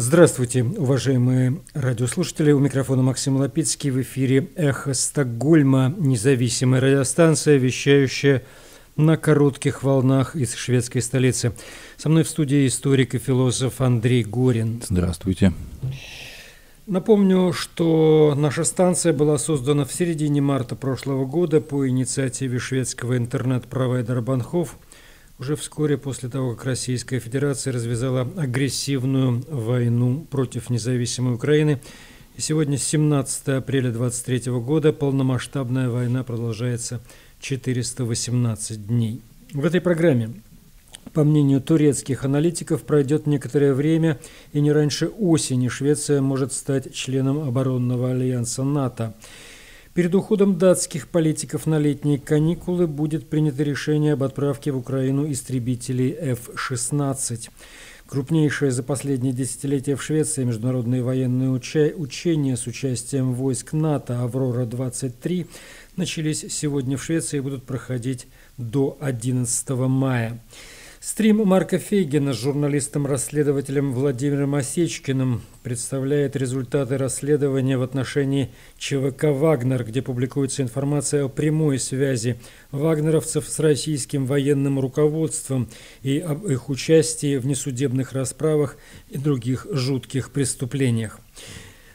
Здравствуйте, уважаемые радиослушатели. У микрофона Максим Лапицкий. В эфире «Эхо Стокгольма», независимая радиостанция, вещающая на коротких волнах из шведской столицы. Со мной в студии историк и философ Андрей Горин. Здравствуйте. Напомню, что наша станция была создана в середине марта прошлого года по инициативе шведского интернет-провайдера «Банхов», уже вскоре после того, как Российская Федерация развязала агрессивную войну против независимой Украины, и сегодня 17 апреля 2023 года полномасштабная война продолжается 418 дней. В этой программе, по мнению турецких аналитиков, пройдет некоторое время, и не раньше осени Швеция может стать членом оборонного альянса НАТО – Перед уходом датских политиков на летние каникулы будет принято решение об отправке в Украину истребителей F-16. Крупнейшее за последние десятилетия в Швеции международные военные уча- учения с участием войск НАТО «Аврора-23» начались сегодня в Швеции и будут проходить до 11 мая. Стрим Марка Фейгина с журналистом-расследователем Владимиром Осечкиным представляет результаты расследования в отношении ЧВК «Вагнер», где публикуется информация о прямой связи вагнеровцев с российским военным руководством и об их участии в несудебных расправах и других жутких преступлениях.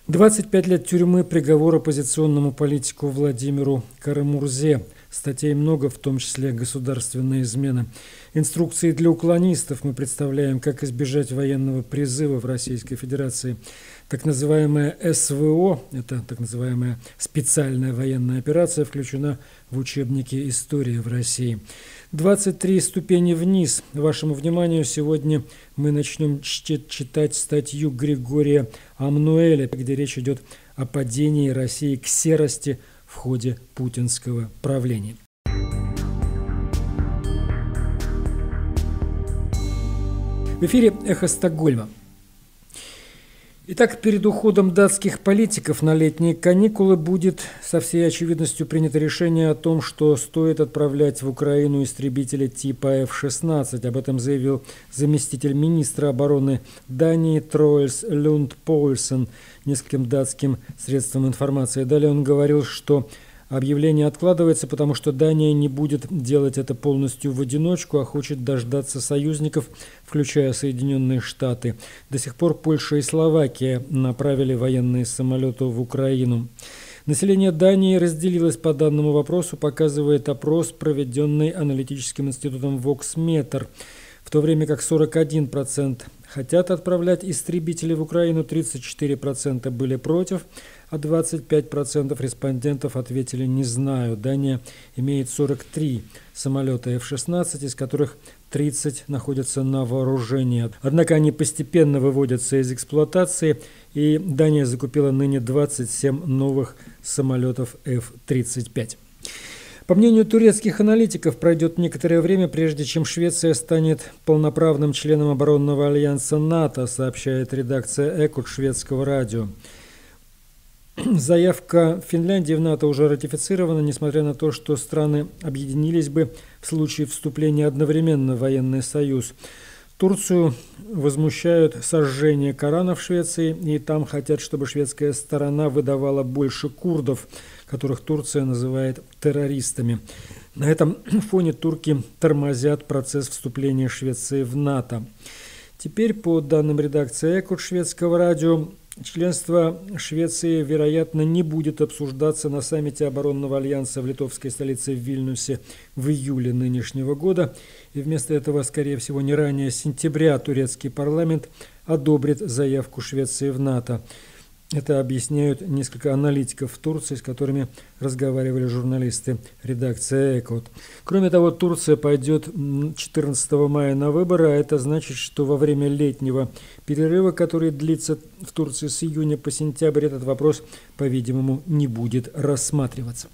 25 лет тюрьмы приговор оппозиционному политику Владимиру Карамурзе – Статей много, в том числе государственная измена. Инструкции для уклонистов мы представляем, как избежать военного призыва в Российской Федерации. Так называемая СВО, это так называемая специальная военная операция, включена в учебники истории в России. 23 ступени вниз. Вашему вниманию сегодня мы начнем читать статью Григория Амнуэля, где речь идет о падении России к серости – в ходе путинского правления. В эфире «Эхо Стокгольма». Итак, перед уходом датских политиков на летние каникулы будет со всей очевидностью принято решение о том, что стоит отправлять в Украину истребители типа F-16. Об этом заявил заместитель министра обороны Дании Троэльс Люнд Польсен – нескольким датским средствам информации. Далее он говорил, что объявление откладывается, потому что Дания не будет делать это полностью в одиночку, а хочет дождаться союзников, включая Соединенные Штаты. До сих пор Польша и Словакия направили военные самолеты в Украину. Население Дании разделилось по данному вопросу, показывает опрос, проведенный аналитическим институтом Voxmeter, в то время как 41% Хотят отправлять истребители в Украину, 34% были против, а 25% респондентов ответили «не знаю». Дания имеет 43 самолета F-16, из которых 30 находятся на вооружении. Однако они постепенно выводятся из эксплуатации, и Дания закупила ныне 27 новых самолетов F-35. По мнению турецких аналитиков, пройдет некоторое время, прежде чем Швеция станет полноправным членом оборонного альянса НАТО, сообщает редакция «Экут» шведского радио. Заявка Финляндии в НАТО уже ратифицирована, несмотря на то, что страны объединились бы в случае вступления одновременно в военный союз. Турцию возмущают сожжение Корана в Швеции, и там хотят, чтобы шведская сторона выдавала больше курдов – которых Турция называет террористами. На этом фоне турки тормозят процесс вступления Швеции в НАТО. Теперь, по данным редакции «Экот» шведского радио, Членство Швеции, вероятно, не будет обсуждаться на саммите оборонного альянса в литовской столице в Вильнюсе в июле нынешнего года. И вместо этого, скорее всего, не ранее сентября турецкий парламент одобрит заявку Швеции в НАТО. Это объясняют несколько аналитиков в Турции, с которыми разговаривали журналисты редакции «Экот». Кроме того, Турция пойдет 14 мая на выборы, а это значит, что во время летнего перерыва, который длится в Турции с июня по сентябрь, этот вопрос, по-видимому, не будет рассматриваться.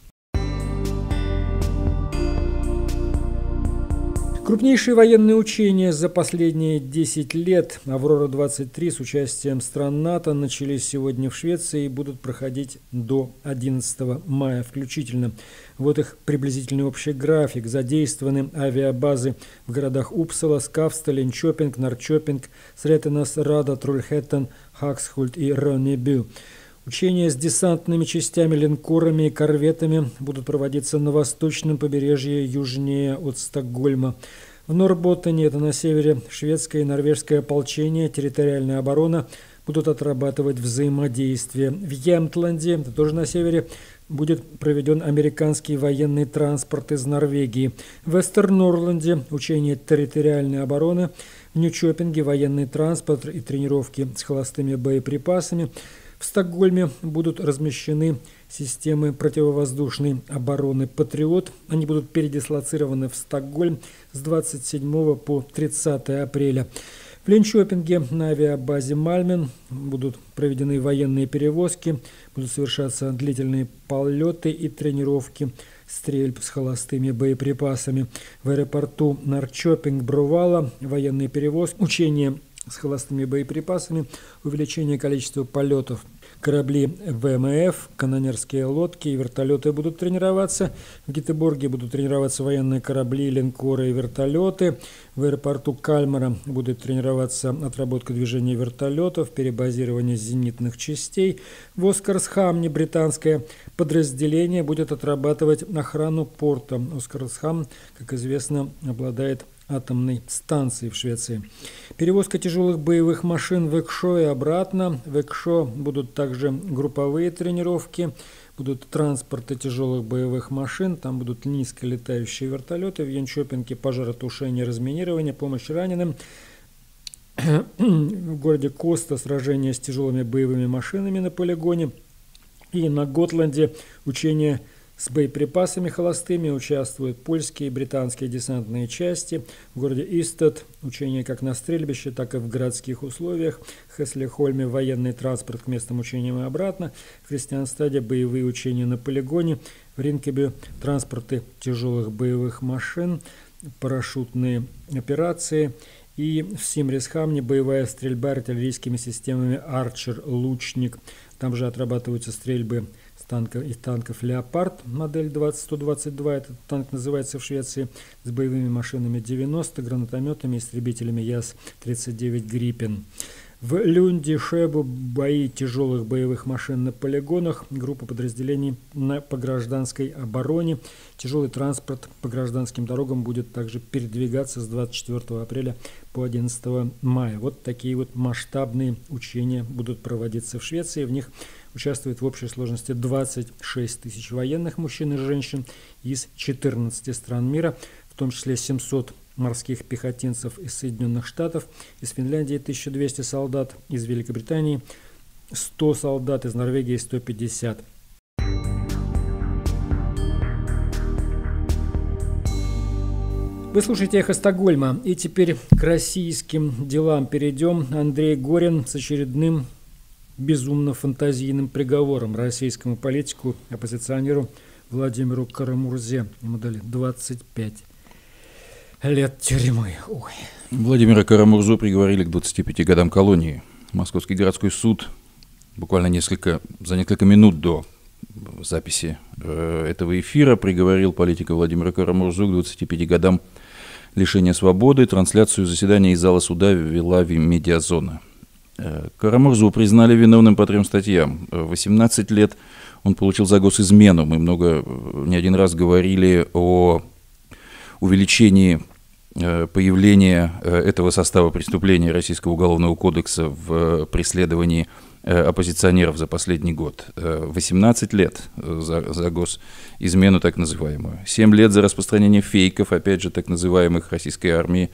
Крупнейшие военные учения за последние 10 лет «Аврора-23» с участием стран НАТО начались сегодня в Швеции и будут проходить до 11 мая включительно. Вот их приблизительный общий график. Задействованы авиабазы в городах Упсала, Скавста, Ленчопинг, Нарчопинг, Сретенас, Рада, Трульхеттен, Хаксхульт и Ронебю. Учения с десантными частями, линкорами и корветами будут проводиться на восточном побережье южнее от Стокгольма. В Норботтене, это а на севере, шведское и норвежское ополчение, территориальная оборона будут отрабатывать взаимодействие. В Ямтланде, это тоже на севере, будет проведен американский военный транспорт из Норвегии. В Вестернорланде учение территориальной обороны, в Нью-Чопинге военный транспорт и тренировки с холостыми боеприпасами – в Стокгольме будут размещены системы противовоздушной обороны «Патриот». Они будут передислоцированы в Стокгольм с 27 по 30 апреля. В Линчопинге на авиабазе Мальмен будут проведены военные перевозки, будут совершаться длительные полеты и тренировки стрельб с холостыми боеприпасами. В аэропорту Нарчопинг-Брувала военные перевозки, учения с холостыми боеприпасами, увеличение количества полетов. Корабли ВМФ, канонерские лодки и вертолеты будут тренироваться. В Гетеборге будут тренироваться военные корабли, линкоры и вертолеты. В аэропорту Кальмара будет тренироваться отработка движения вертолетов, перебазирование зенитных частей. В Оскарсхамне британское подразделение будет отрабатывать охрану порта. Оскарсхам, как известно, обладает атомной станции в Швеции. Перевозка тяжелых боевых машин в Экшо и обратно. В Экшо будут также групповые тренировки, будут транспорты тяжелых боевых машин, там будут низколетающие вертолеты, в Янчопинке пожаротушение, разминирование, помощь раненым в городе Коста сражение с тяжелыми боевыми машинами на полигоне и на Готланде учение с боеприпасами холостыми участвуют польские и британские десантные части. В городе Истад учения как на стрельбище, так и в городских условиях. Хеслихольме военный транспорт к местным учениям и обратно. В Христианстаде боевые учения на полигоне. В Ринкебе транспорты тяжелых боевых машин, парашютные операции и в Симрисхамне боевая стрельба артиллерийскими системами «Арчер», «Лучник». Там же отрабатываются стрельбы танков, и танков «Леопард» модель 20, 122. Этот танк называется в Швеции с боевыми машинами 90, гранатометами, истребителями ЯС-39 «Гриппен». В Люнде, Шебу бои тяжелых боевых машин на полигонах, группа подразделений на, по гражданской обороне. Тяжелый транспорт по гражданским дорогам будет также передвигаться с 24 апреля по 11 мая. Вот такие вот масштабные учения будут проводиться в Швеции. В них Участвует в общей сложности 26 тысяч военных мужчин и женщин из 14 стран мира, в том числе 700 морских пехотинцев из Соединенных Штатов, из Финляндии 1200 солдат, из Великобритании 100 солдат, из Норвегии 150 Вы слушаете «Эхо Стокгольма». И теперь к российским делам перейдем. Андрей Горин с очередным безумно фантазийным приговором российскому политику, оппозиционеру Владимиру Карамурзе. модели 25 лет тюрьмы. Ой. Владимира Карамурзу приговорили к 25 годам колонии. Московский городской суд буквально несколько, за несколько минут до записи э, этого эфира приговорил политика Владимира Карамурзу к 25 годам лишения свободы. Трансляцию заседания из зала суда вела медиазона. Э, Карамурзу признали виновным по трем статьям. 18 э, лет он получил за госизмену. Мы много, э, не один раз говорили о увеличении появления этого состава преступления Российского уголовного кодекса в преследовании оппозиционеров за последний год. 18 лет за, за госизмену так называемую. 7 лет за распространение фейков, опять же, так называемых российской армии.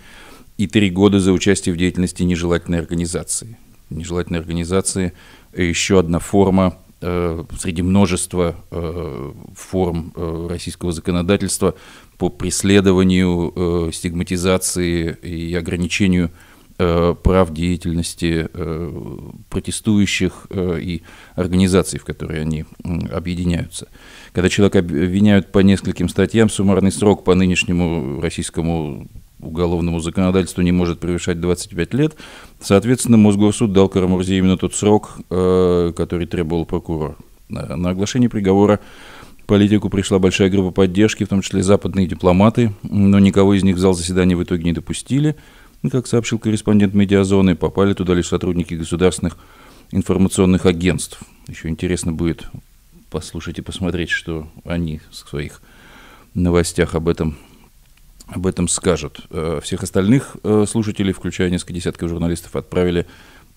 И 3 года за участие в деятельности нежелательной организации нежелательной организации еще одна форма э, среди множества э, форм э, российского законодательства по преследованию, стигматизации и ограничению прав деятельности протестующих и организаций, в которые они объединяются. Когда человека обвиняют по нескольким статьям, суммарный срок по нынешнему российскому уголовному законодательству не может превышать 25 лет, Соответственно, Мосгорсуд дал Карамурзе именно тот срок, э, который требовал прокурор. На оглашение приговора политику пришла большая группа поддержки, в том числе западные дипломаты, но никого из них в зал заседания в итоге не допустили. Как сообщил корреспондент «Медиазоны», попали туда лишь сотрудники государственных информационных агентств. Еще интересно будет послушать и посмотреть, что они в своих новостях об этом об этом скажут. Э, всех остальных э, слушателей, включая несколько десятков журналистов, отправили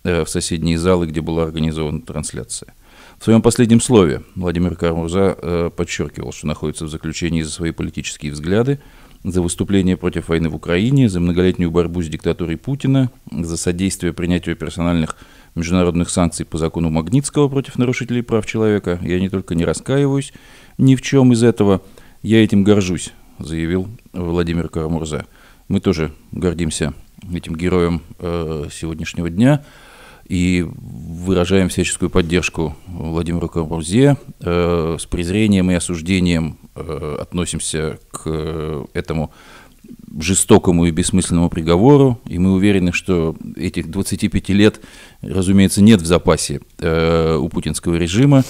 э, в соседние залы, где была организована трансляция. В своем последнем слове Владимир Кармурза подчеркивал, что находится в заключении за свои политические взгляды, за выступление против войны в Украине, за многолетнюю борьбу с диктатурой Путина, за содействие принятию персональных международных санкций по закону Магнитского против нарушителей прав человека. Я не только не раскаиваюсь ни в чем из этого, я этим горжусь заявил Владимир Карамурза. Мы тоже гордимся этим героем э, сегодняшнего дня и выражаем всяческую поддержку Владимиру Карамурзе. Э, с презрением и осуждением э, относимся к этому жестокому и бессмысленному приговору, и мы уверены, что этих 25 лет, разумеется, нет в запасе у путинского режима.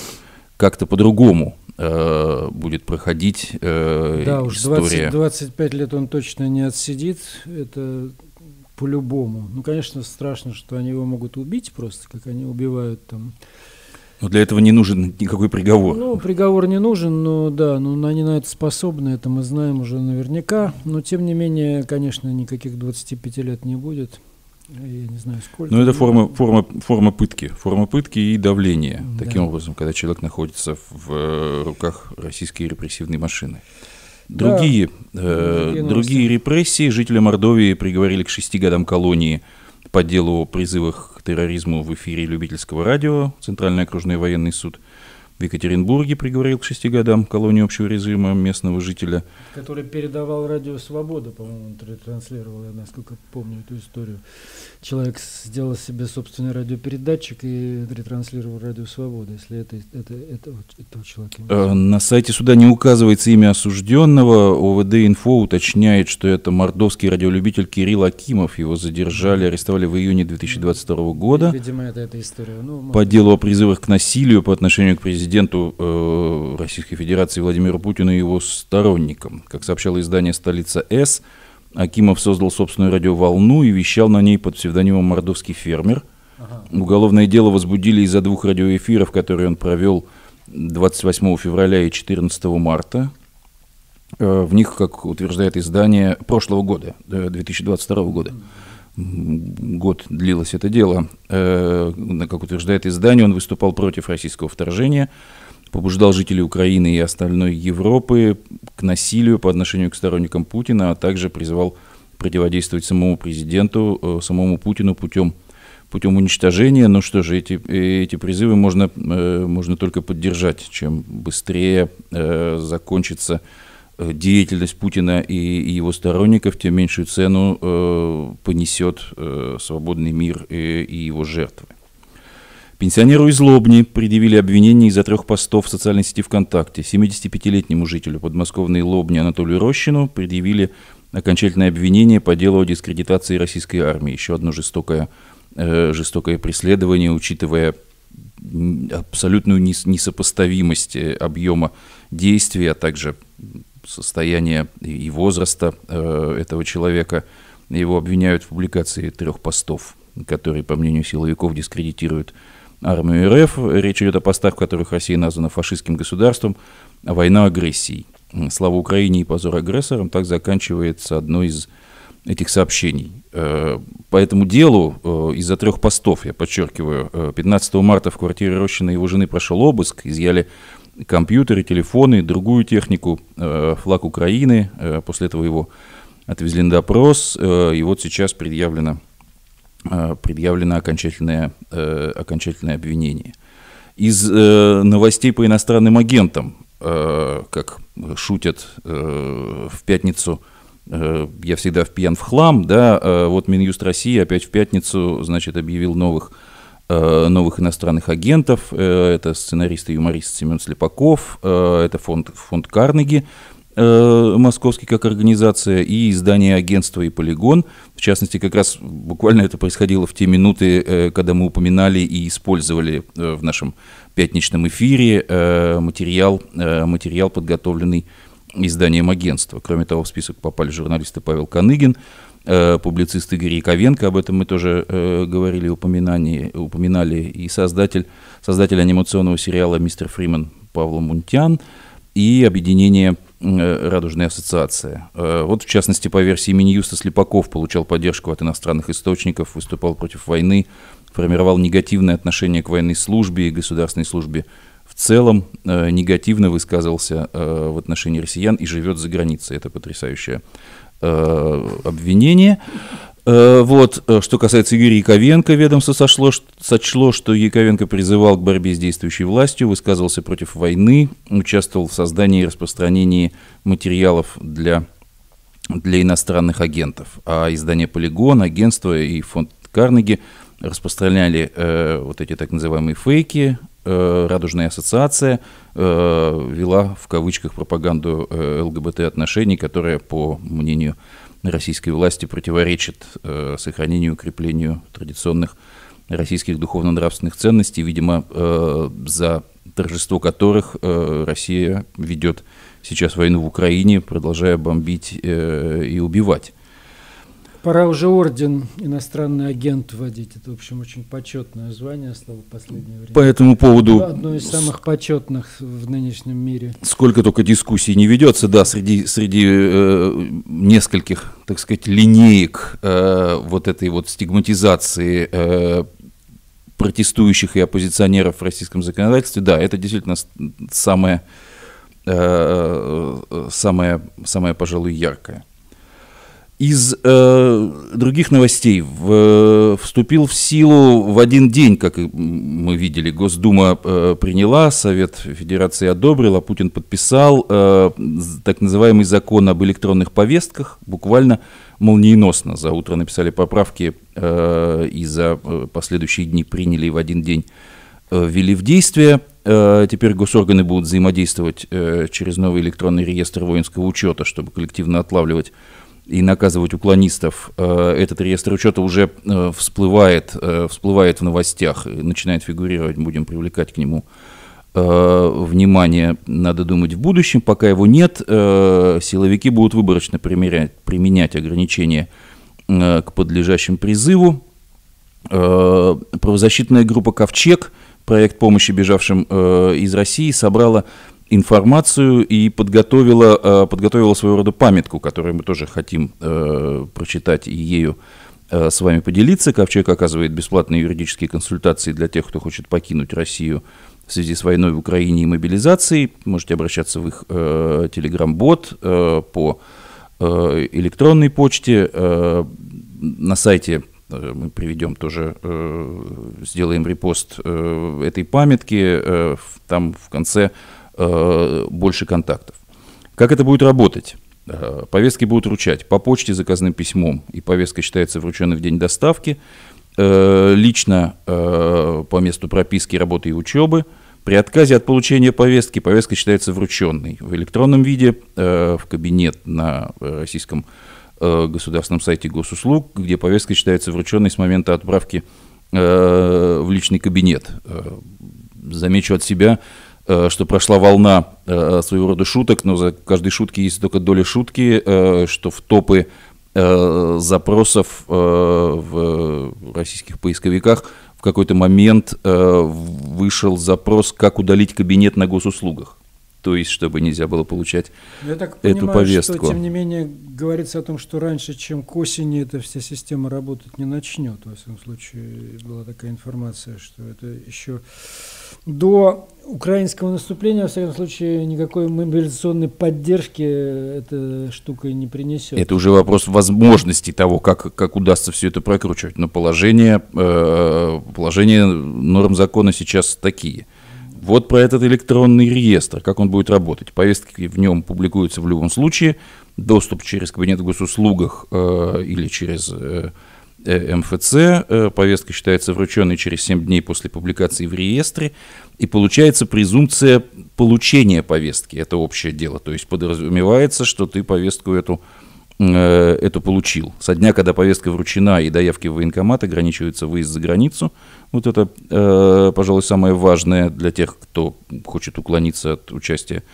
Как-то по-другому Э, будет проходить э, да, история. уж 20, 25 лет он точно не отсидит, это по-любому. Ну, конечно, страшно, что они его могут убить просто, как они убивают там. Но для этого не нужен никакой приговор. Ну, приговор не нужен, но да, но ну, они на это способны, это мы знаем уже наверняка. Но, тем не менее, конечно, никаких 25 лет не будет я не знаю, сколько. Но ну, это форма, форма, форма пытки. Форма пытки и давления. Да. Таким образом, когда человек находится в э, руках российской репрессивной машины. Другие, да, э, другие, репрессии жители Мордовии приговорили к шести годам колонии по делу о призывах к терроризму в эфире любительского радио, Центральный окружной военный суд – в Екатеринбурге приговорил к шести годам колонии общего режима местного жителя. Который передавал радио «Свобода», по-моему, транслировал, я насколько помню эту историю человек сделал себе собственный радиопередатчик и ретранслировал радио «Свобода», если это, это, это, этого человека. Э, на сайте суда не указывается имя осужденного. ОВД «Инфо» уточняет, что это мордовский радиолюбитель Кирилл Акимов. Его задержали, арестовали в июне 2022 года. Видимо, это эта история. Ну, По делу о призывах к насилию по отношению к президенту э, Российской Федерации Владимиру Путину и его сторонникам. Как сообщало издание «Столица С», Акимов создал собственную радиоволну и вещал на ней под псевдонимом «Мордовский фермер». Ага. Уголовное дело возбудили из-за двух радиоэфиров, которые он провел 28 февраля и 14 марта. Э, в них, как утверждает издание, прошлого года, 2022 года. Год длилось это дело. Э, как утверждает издание, он выступал против российского вторжения – побуждал жителей Украины и остальной Европы к насилию по отношению к сторонникам Путина, а также призывал противодействовать самому президенту, э, самому Путину путем, путем уничтожения. Ну что же, эти, э, эти призывы можно, э, можно только поддержать. Чем быстрее закончится деятельность Путина и, и его сторонников, тем меньшую цену понесет свободный мир и, и его жертвы. Пенсионеру из Лобни предъявили обвинение из-за трех постов в социальной сети ВКонтакте. 75-летнему жителю подмосковной Лобни Анатолию Рощину предъявили окончательное обвинение по делу о дискредитации российской армии. Еще одно жестокое, э, жестокое преследование, учитывая абсолютную несопоставимость э, объема действий, а также состояние и возраста э, этого человека. Его обвиняют в публикации трех постов, которые, по мнению силовиков, дискредитируют армию РФ. Речь идет о поставках, которых Россия названа фашистским государством, война агрессией. Слава Украине и позор агрессорам, так заканчивается одно из этих сообщений. Э, по этому делу э, из-за трех постов, я подчеркиваю, 15 э, марта в квартире Рощина и его жены прошел обыск, изъяли компьютеры, телефоны, другую технику, флаг Украины, после этого его отвезли на допрос, и вот сейчас предъявлено Э, предъявлено окончательное, э, окончательное обвинение. Из э, новостей по иностранным агентам, как шутят в пятницу, я всегда впьян в хлам, да, вот Минюст России опять в пятницу, значит, объявил новых, новых иностранных агентов, это сценарист и юморист Семен Слепаков, это фонд, фонд Карнеги, э, московский как организация, и издание агентства и «Полигон». В частности, как раз буквально это происходило в те минуты, э, когда мы упоминали и использовали э, в нашем пятничном эфире э, материал, э, материал, подготовленный изданием агентства. Кроме того, в список попали журналисты Павел Каныгин, э, публицист Игорь Яковенко, об этом мы тоже э, говорили, упоминание, упоминали, и создатель, создатель анимационного сериала «Мистер Фримен» Павла Мунтян, и объединение Э, радужные ассоциации. Э, вот, в частности, по версии Минюста Слепаков получал поддержку от иностранных источников, выступал против войны, формировал негативное отношение к военной службе и государственной службе в целом, э, негативно высказывался в отношении россиян и живет за границей. Это потрясающее обвинение. Э, вот, э, что касается Юрия Яковенко, ведомство сошло, сочло, что Яковенко призывал к борьбе с действующей властью, высказывался против войны, участвовал в создании и распространении материалов для, для иностранных агентов. А издание «Полигон», агентство и фонд Карнеги распространяли э, вот эти так называемые фейки, э, «Радужная ассоциация» э, вела в кавычках пропаганду э, ЛГБТ-отношений, которая, по мнению российской власти противоречит э, сохранению и укреплению традиционных российских духовно-нравственных ценностей, видимо, э, за торжество которых э, Россия ведет сейчас войну в Украине, продолжая бомбить э, и убивать. Пора уже орден иностранный агент вводить. Это, в общем, очень почетное звание стало в последнее время. По этому поводу... Одно из самых почетных в нынешнем мире. Сколько только дискуссий не ведется, да, среди, среди э, нескольких, так сказать, линеек э, вот этой вот стигматизации э, протестующих и оппозиционеров в российском законодательстве. Да, это действительно самое, э, э, самое, самое, пожалуй, яркое. Из э, других новостей в, э, вступил в силу в один день, как мы видели, Госдума э, приняла, Совет Федерации одобрил, а Путин подписал э, так называемый закон об электронных повестках. Буквально молниеносно за утро написали поправки э, и за э, последующие дни приняли и в один день э, ввели в действие. Э, теперь госорганы будут взаимодействовать через новый электронный реестр воинского учета, чтобы коллективно отлавливать и наказывать уклонистов, э, этот реестр учета уже э, всплывает, э, всплывает в новостях, начинает фигурировать, будем привлекать к нему внимание, надо думать в будущем, пока его нет, силовики будут выборочно примерять, применять ограничения к подлежащим призыву. Правозащитная группа «Ковчег», проект помощи бежавшим из России, собрала информацию и подготовила, э, подготовила своего рода памятку, которую мы тоже хотим э, прочитать и ею э, с вами поделиться. Ковчег оказывает бесплатные юридические консультации для тех, кто хочет покинуть Россию в связи с войной в Украине и мобилизацией. Можете обращаться в их э, телеграм-бот э, по э, электронной почте. Э, на сайте э, мы приведем тоже, э, сделаем репост э, этой памятки. Э, там в конце Э, больше контактов. Как это будет работать? Э, повестки будут вручать по почте заказным письмом, и повестка считается врученной в день доставки, э, лично по месту прописки, работы и учебы. При отказе от получения повестки повестка считается врученной в электронном виде в кабинет на российском государственном сайте госуслуг, где повестка считается врученной с момента отправки в личный кабинет. Замечу от себя, Э, что прошла волна э, своего рода шуток, но за каждой шутки есть только доля шутки, э, что в топы запросов в российских поисковиках в какой-то момент вышел запрос, как удалить кабинет на госуслугах. То есть, чтобы нельзя было получать Я так понимаю, эту повестку. Что, тем не менее, говорится о том, что раньше, чем к осени, эта вся система работать не начнет. Во всяком случае, была такая информация, что это еще до украинского наступления, во всяком случае, никакой мобилизационной поддержки эта штука не принесет. Это уже вопрос возможности того, как, как удастся все это прокручивать. Но положение, э, положение норм закона сейчас такие. Вот про этот электронный реестр, как он будет работать. Повестки в нем публикуются в любом случае. Доступ через кабинет в госуслугах э, или через... Э, МФЦ. Э, повестка считается врученной через 7 дней после публикации в реестре. И получается презумпция получения повестки. Это общее дело. То есть подразумевается, что ты повестку эту э, эту получил. Со дня, когда повестка вручена и доявки в военкомат, ограничивается выезд за границу. Вот это, э, пожалуй, самое важное для тех, кто хочет уклониться от участия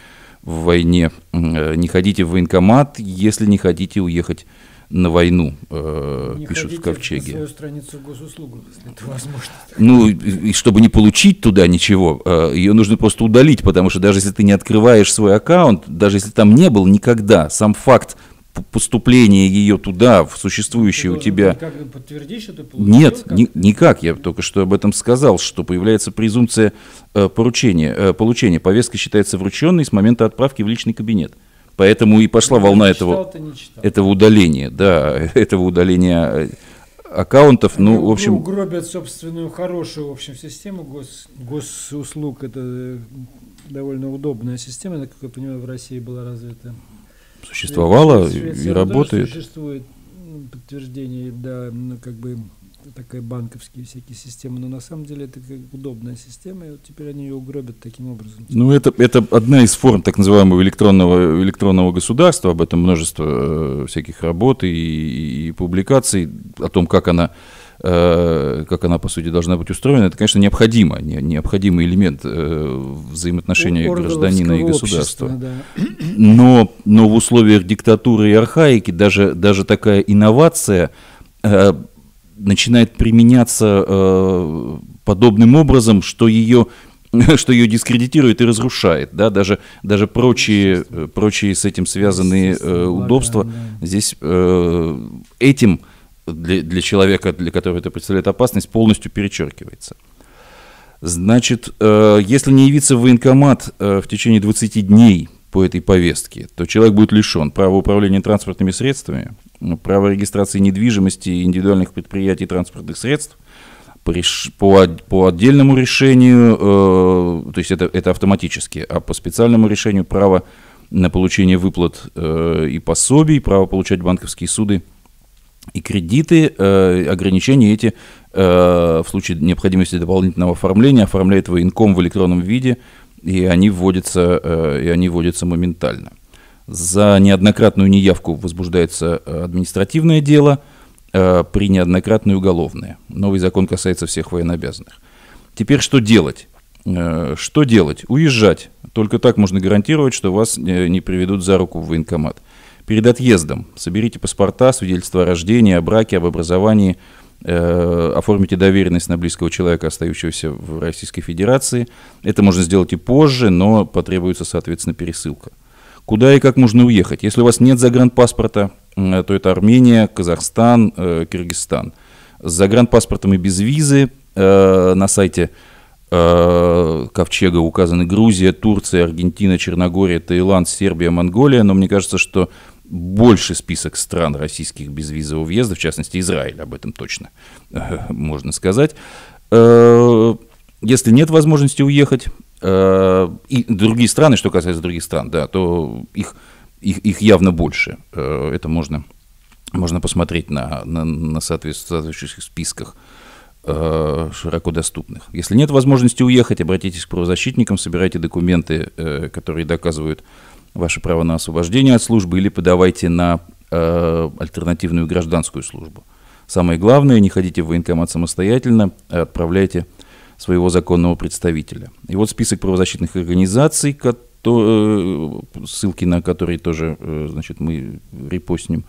в войне. Не ходите в военкомат, если не хотите уехать на войну, э, пишут в Ковчеге. свою страницу госуслугу, если это возможно. Ну, и, чтобы не получить туда ничего, э, ее нужно просто удалить, потому что даже если ты не открываешь свой аккаунт, даже если там не был никогда, сам факт поступления ее туда, в существующее у тебя... Как бы подтвердишь, это получил, Нет, Ни, никак. Я только что об этом сказал, что появляется презумпция э, поручения, э, получения. Повестка считается врученной с момента отправки в личный кабинет. Поэтому и пошла ну, волна читал, этого, этого удаления, да, этого удаления э, аккаунтов. Они ну, ну, в общем... Угробят собственную хорошую, в общем, систему гос, госуслуг. Это э, довольно удобная система, как я понимаю, в России была развита. Существовала э, и, и работает. Существует подтверждение, да, ну, как бы такая банковские всякие системы, но на самом деле это как удобная система, и вот теперь они ее угробят таким образом. Ну, это, это одна из форм так называемого электронного, электронного государства, об этом множество э, всяких работ и, и, публикаций, о том, как она э, как она, по сути, должна быть устроена, это, конечно, необходимо, не, необходимый элемент э, взаимоотношения гражданина и государства. Да. Но, но в условиях диктатуры и архаики даже, даже такая инновация э, начинает применяться э, подобным образом, что ее что ее дискредитирует и разрушает, да, даже, даже прочие, э, прочие с этим связанные э, удобства здесь э, этим для, для человека, для которого это представляет опасность, полностью перечеркивается. Значит, э, если не явиться в военкомат э, в течение 20 дней по этой повестке, то человек будет лишен права управления транспортными средствами, ну, право регистрации недвижимости индивидуальных предприятий транспортных средств по, по, по отдельному решению, э, то есть это, это автоматически, а по специальному решению право на получение выплат э, и пособий, право получать банковские суды и кредиты, э, ограничения эти э, в случае необходимости дополнительного оформления оформляет военком в электронном виде, и они вводятся, э, и они вводятся моментально. За неоднократную неявку возбуждается э, административное дело, э, при неоднократной уголовное. Новый закон касается всех военнообязанных. Теперь что делать? Э, что делать? Уезжать. Только так можно гарантировать, что вас не приведут за руку в военкомат. Перед отъездом соберите паспорта, свидетельство о рождении, о браке, об образовании, оформите доверенность на близкого человека, остающегося в Российской Федерации. Это можно сделать и позже, но потребуется, соответственно, пересылка. Куда и как можно уехать? Если у вас нет загранпаспорта, э, то это Армения, Казахстан, э, Киргизстан. С загранпаспортом и без визы э, на сайте ковчега указаны Грузия, Турция, Аргентина, Черногория, Таиланд, Сербия, Монголия, но мне кажется, что больше список стран российских безвизового въезда, в частности Израиль, об этом точно можно сказать. Если нет возможности уехать, э, и другие страны, что касается других стран, да, то их, их, их явно больше. Э, это можно, можно посмотреть на, на, на соответствующих списках э, широко доступных. Если нет возможности уехать, обратитесь к правозащитникам, собирайте документы, которые доказывают ваше право на освобождение от службы, или подавайте на альтернативную гражданскую службу. Самое главное, не ходите в военкомат самостоятельно, а отправляйте своего законного представителя. И вот список правозащитных организаций, э, ссылки на которые тоже э, значит, мы репостнем,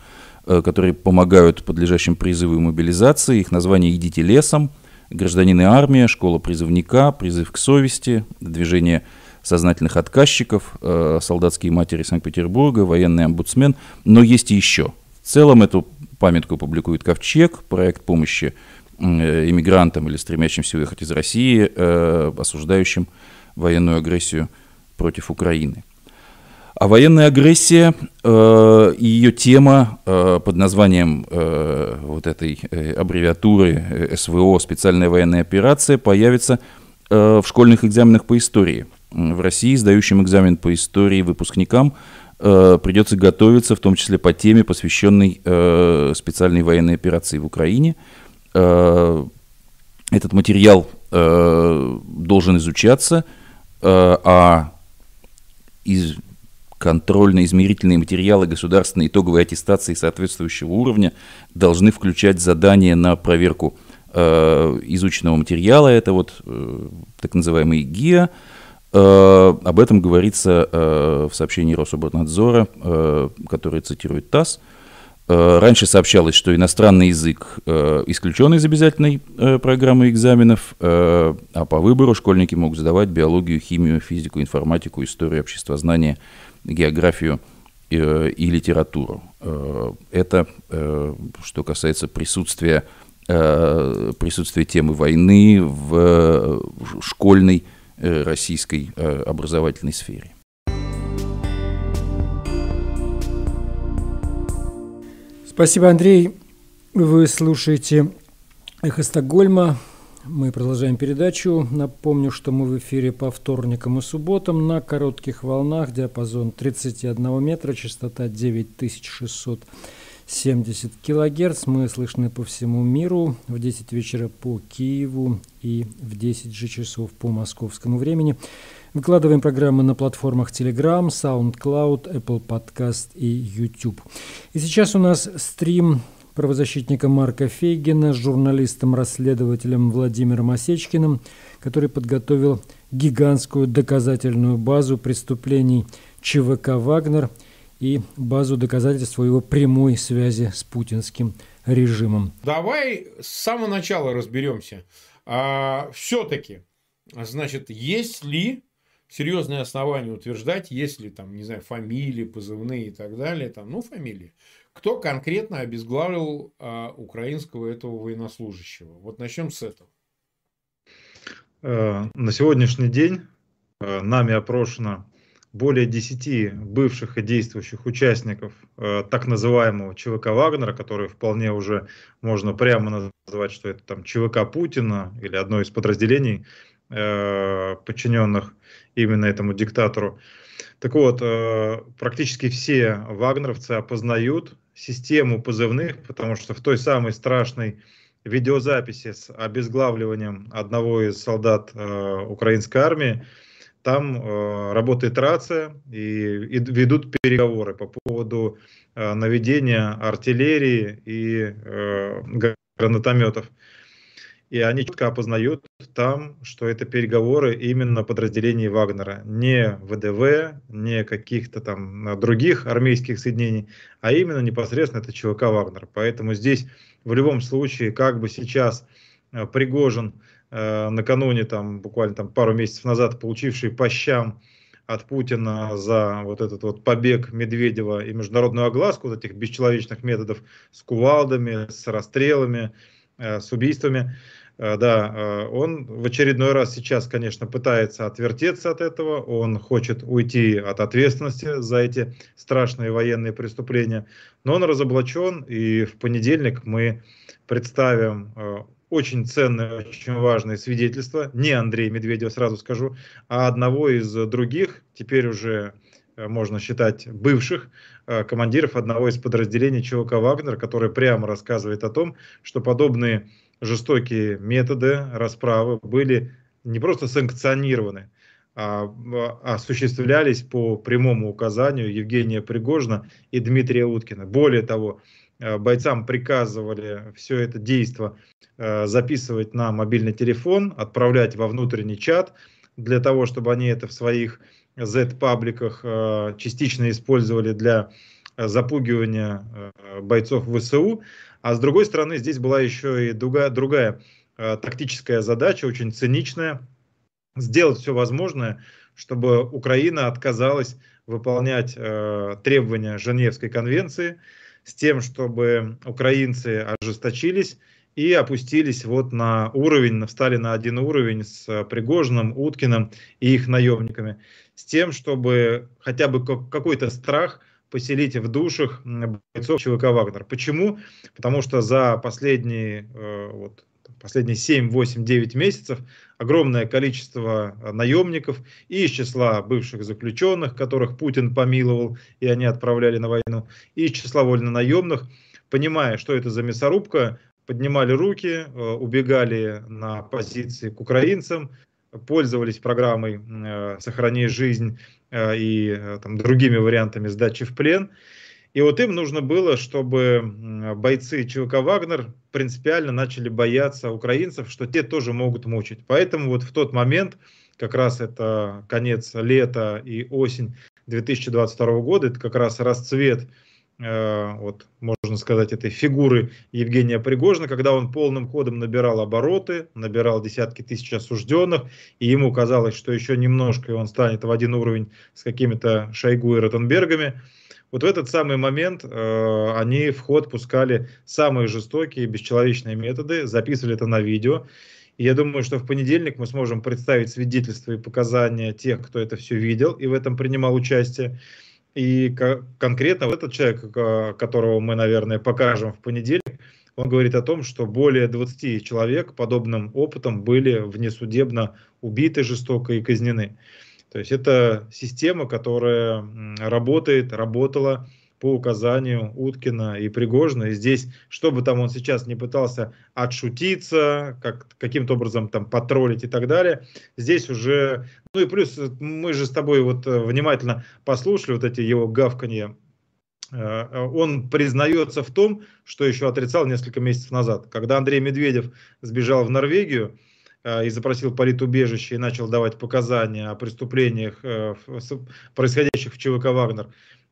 э, которые помогают подлежащим призыву и мобилизации. Их название «Идите лесом», «Гражданин и армия», «Школа призывника», «Призыв к совести», «Движение сознательных отказчиков», «Солдатские матери Санкт-Петербурга», «Военный омбудсмен». Но есть и еще. В целом эту памятку публикует «Ковчег», проект помощи Э, иммигрантам или стремящимся уехать из России, э, осуждающим военную агрессию против Украины. А военная агрессия э, и ее тема под названием вот этой аббревиатуры СВО «Специальная военная операция» появится в школьных экзаменах по истории. В России сдающим экзамен по истории выпускникам придется готовиться, в том числе по теме, посвященной специальной военной операции в Украине – Э, этот материал э, должен изучаться, э, а из контрольно-измерительные материалы государственной итоговой аттестации соответствующего уровня должны включать задания на проверку изученного материала. Это вот так называемый ГИА. об этом говорится в сообщении Рособорнадзора, э, которое цитирует ТАСС. Э, раньше сообщалось, что иностранный язык э, исключен из обязательной э, программы экзаменов, а по выбору школьники могут сдавать биологию, химию, физику, информатику, историю, обществознание, географию и литературу. Это что касается присутствия, присутствия темы войны в школьной российской образовательной сфере. Спасибо, Андрей. Вы слушаете «Эхо Стокгольма». Мы продолжаем передачу. Напомню, что мы в эфире по вторникам и субботам на коротких волнах. Диапазон 31 метра, частота 9670 килогерц. Мы слышны по всему миру в 10 вечера по Киеву и в 10 же часов по московскому времени. Выкладываем программы на платформах Telegram, SoundCloud, Apple Podcast и YouTube. И сейчас у нас стрим правозащитника Марка Фейгина с журналистом-расследователем Владимиром Осечкиным, который подготовил гигантскую доказательную базу преступлений ЧВК «Вагнер» и базу доказательств его прямой связи с путинским режимом. Давай с самого начала разберемся. А, все-таки, значит, есть ли серьезные основания утверждать, есть ли там, не знаю, фамилии, позывные и так далее, там, ну, фамилии, кто конкретно обезглавил а, украинского этого военнослужащего. Вот начнем с этого. Э, на сегодняшний день э, нами опрошено более 10 бывших и действующих участников э, так называемого ЧВК Вагнера, который вполне уже можно прямо называть, что это там ЧВК Путина или одно из подразделений э, подчиненных именно этому диктатору. Так вот, э, практически все вагнеровцы опознают систему позывных, потому что в той самой страшной видеозаписи с обезглавливанием одного из солдат э, украинской армии. Там э, работает рация и, ведут переговоры по поводу наведения артиллерии и гранатометов и они четко опознают там, что это переговоры именно подразделений Вагнера, не ВДВ, не каких-то там а, других армейских соединений, а именно непосредственно это ЧВК Вагнер. Поэтому здесь в любом случае, как бы сейчас а, Пригожин э, накануне, там, буквально там, пару месяцев назад, получивший по щам от Путина за вот этот вот побег Медведева и международную огласку вот этих бесчеловечных методов с кувалдами, с расстрелами, Э, с убийствами. Э, да, э, он в очередной раз сейчас, конечно, пытается отвертеться от этого, он хочет уйти от ответственности за эти страшные военные преступления, но он разоблачен, и в понедельник мы представим очень ценное, очень важное свидетельство, не Андрея Медведева, сразу скажу, а одного из других, теперь уже Э, можно считать, бывших э, командиров одного из подразделений ЧВК «Вагнер», который прямо рассказывает о том, что подобные жестокие методы расправы были не просто санкционированы, а, а осуществлялись по прямому указанию Евгения Пригожина и Дмитрия Уткина. Более того, э, бойцам приказывали все это действо записывать на мобильный телефон, отправлять во внутренний чат для того, чтобы они это в своих Z-пабликах э, частично использовали для э, запугивания э, бойцов ВСУ. А с другой стороны, здесь была еще и другая, другая тактическая задача, очень циничная, сделать все возможное, чтобы Украина отказалась выполнять требования Женевской конвенции – с тем, чтобы украинцы ожесточились и опустились вот на уровень, встали на один уровень с э, Пригожным, Уткиным и их наемниками, с тем, чтобы хотя бы какой-то страх поселить в душах бойцов ЧВК «Вагнер». Почему? Потому что за последние э, вот, последние 7, 8, 9 месяцев огромное количество э, наемников и из числа бывших заключенных, которых Путин помиловал, и они отправляли на войну, и из числа вольнонаемных, понимая, что это за мясорубка, поднимали руки, э, убегали на позиции к украинцам, пользовались программой э, «Сохрани жизнь» и там, другими вариантами сдачи в плен – и вот им нужно было, чтобы бойцы ЧВК «Вагнер» принципиально начали бояться украинцев, что те тоже могут мучить. Поэтому вот в тот момент, как раз это конец лета и осень 2022 года, это как раз расцвет Э, вот, можно сказать, этой фигуры Евгения Пригожина, когда он полным ходом набирал обороты, набирал десятки тысяч осужденных, и ему казалось, что еще немножко, и он станет в один уровень с какими-то Шойгу и Ротенбергами. Вот в этот самый момент э, они в ход пускали самые жестокие, бесчеловечные методы, записывали это на видео. И я думаю, что в понедельник мы сможем представить свидетельства и показания тех, кто это все видел и в этом принимал участие. И конкретно вот этот человек, а, которого мы, наверное, покажем в понедельник, он говорит о том, что более 20 человек подобным опытом были внесудебно убиты жестоко и казнены. То есть это система, которая работает, работала, по указанию Уткина и Пригожина. И здесь, чтобы там он сейчас не пытался отшутиться, как, каким-то образом там потроллить и так далее, здесь уже... Ну и плюс э, мы же с тобой вот э, внимательно послушали вот эти его гавканье э, он признается в том, что еще отрицал несколько месяцев назад. Когда Андрей Медведев сбежал в Норвегию и запросил политубежище и начал давать показания о преступлениях, происходящих в ЧВК «Вагнер»,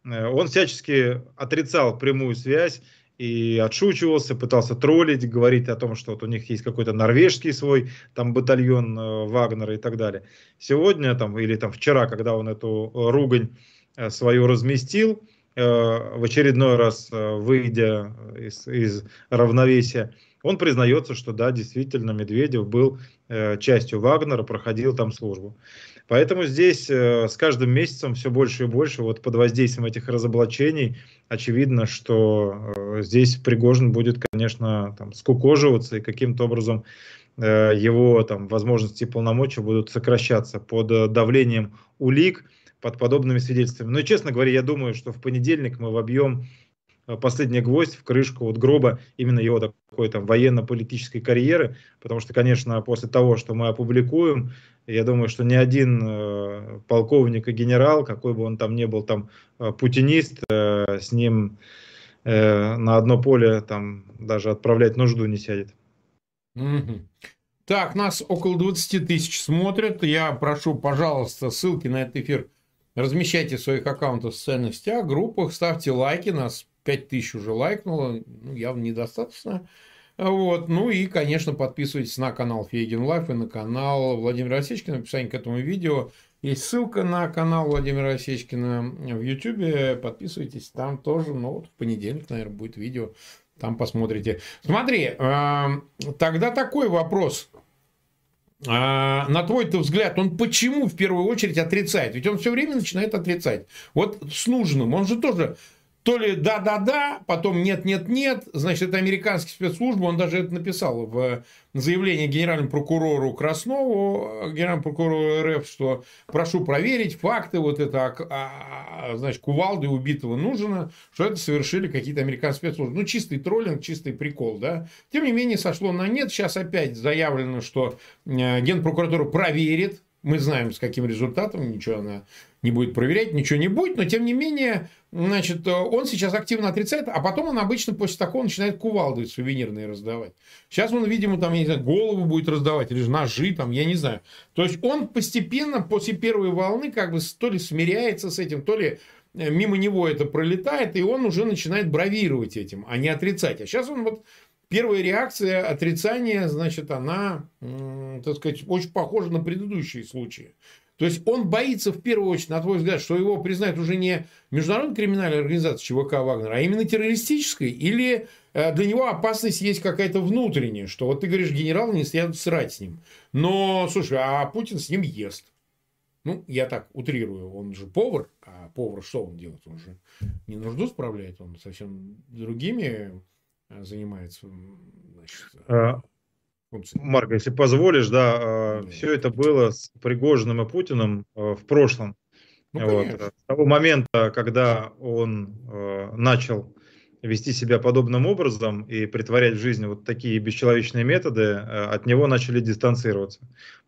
Э, он всячески отрицал прямую связь и отшучивался, пытался троллить, говорить о том, что вот у них есть какой-то норвежский свой там батальон э, Вагнера и так далее. Сегодня там или там вчера, когда он эту э, ругань э, свою разместил, э, в очередной раз э, выйдя из, из равновесия, он признается, что да, действительно Медведев был частью Вагнера, проходил там службу. Поэтому здесь э, с каждым месяцем все больше и больше, вот под воздействием этих разоблачений, очевидно, что э, здесь Пригожин будет, конечно, там, скукоживаться и каким-то образом э, его там, возможности и полномочия будут сокращаться под э, давлением улик, под подобными свидетельствами. Но, ну честно говоря, я думаю, что в понедельник мы вобьем Э, последний гвоздь в крышку вот гроба именно его такой там военно-политической карьеры, потому что, конечно, после того, что мы опубликуем, я думаю, что ни один э, полковник и генерал, какой бы он там ни был, там, э, путинист, э, с ним э, на одно поле там даже отправлять нужду не сядет. Mm-hmm. Так, нас около 20 тысяч смотрят. Я прошу, пожалуйста, ссылки на этот эфир размещайте в своих аккаунтах в социальных сетях, группах, ставьте лайки, нас 5 тысяч уже лайкнуло, ну, явно недостаточно. Вот. Ну и, конечно, подписывайтесь на канал Фейген Лайф и на канал Владимира Осечкина. В описании к этому видео есть ссылка на канал Владимира Осечкина в YouTube. Подписывайтесь там тоже. Ну вот в понедельник, наверное, будет видео. Там посмотрите. Смотри, эм, тогда такой вопрос. А, на твой-то взгляд, он почему в первую очередь отрицает? Ведь он все время начинает отрицать. Вот с нужным, он же тоже то ли да-да-да, потом нет-нет-нет, значит, это американские спецслужбы, он даже это написал в заявлении генеральному прокурору Краснову, генеральному прокурору РФ, что прошу проверить факты вот это, а, а, а, значит, кувалды убитого Нужина, что это совершили какие-то американские спецслужбы. Ну, чистый троллинг, чистый прикол, да. Тем не менее, сошло на нет. Сейчас опять заявлено, что э, генпрокуратура проверит мы знаем, с каким результатом, ничего она не будет проверять, ничего не будет, но тем не менее Значит, э, он сейчас активно отрицает, а потом он обычно после такого начинает кувалды сувенирные раздавать. Сейчас он, видимо, там, я не знаю, голову будет раздавать, или же ножи, там, я не знаю. То есть он постепенно после первой волны как бы то ли смиряется с этим, то ли э, мимо него это пролетает, и он уже начинает бравировать этим, а не отрицать. А сейчас он вот первая реакция отрицания, значит, она, так сказать, очень похожа на предыдущие случаи. То есть он боится в первую очередь, на твой взгляд, что его признают уже не международной криминальной организацией ЧВК Вагнера, а именно террористической? Или э, для него опасность есть какая-то внутренняя, что вот ты говоришь, генерал не стоят срать с ним. Но, слушай, а Путин с ним ест. Ну, я так утрирую, он же повар, а повар что он делает? Он же не нужду справляет, он совсем другими э, занимается. Значит... Э, Марк, если позволишь, да, а, все это было с Пригожиным и Путиным э, в прошлом. Ну, вот. Э, с того момента, когда он э, начал вести себя подобным образом и притворять в жизни вот такие бесчеловечные методы, от него начали дистанцироваться.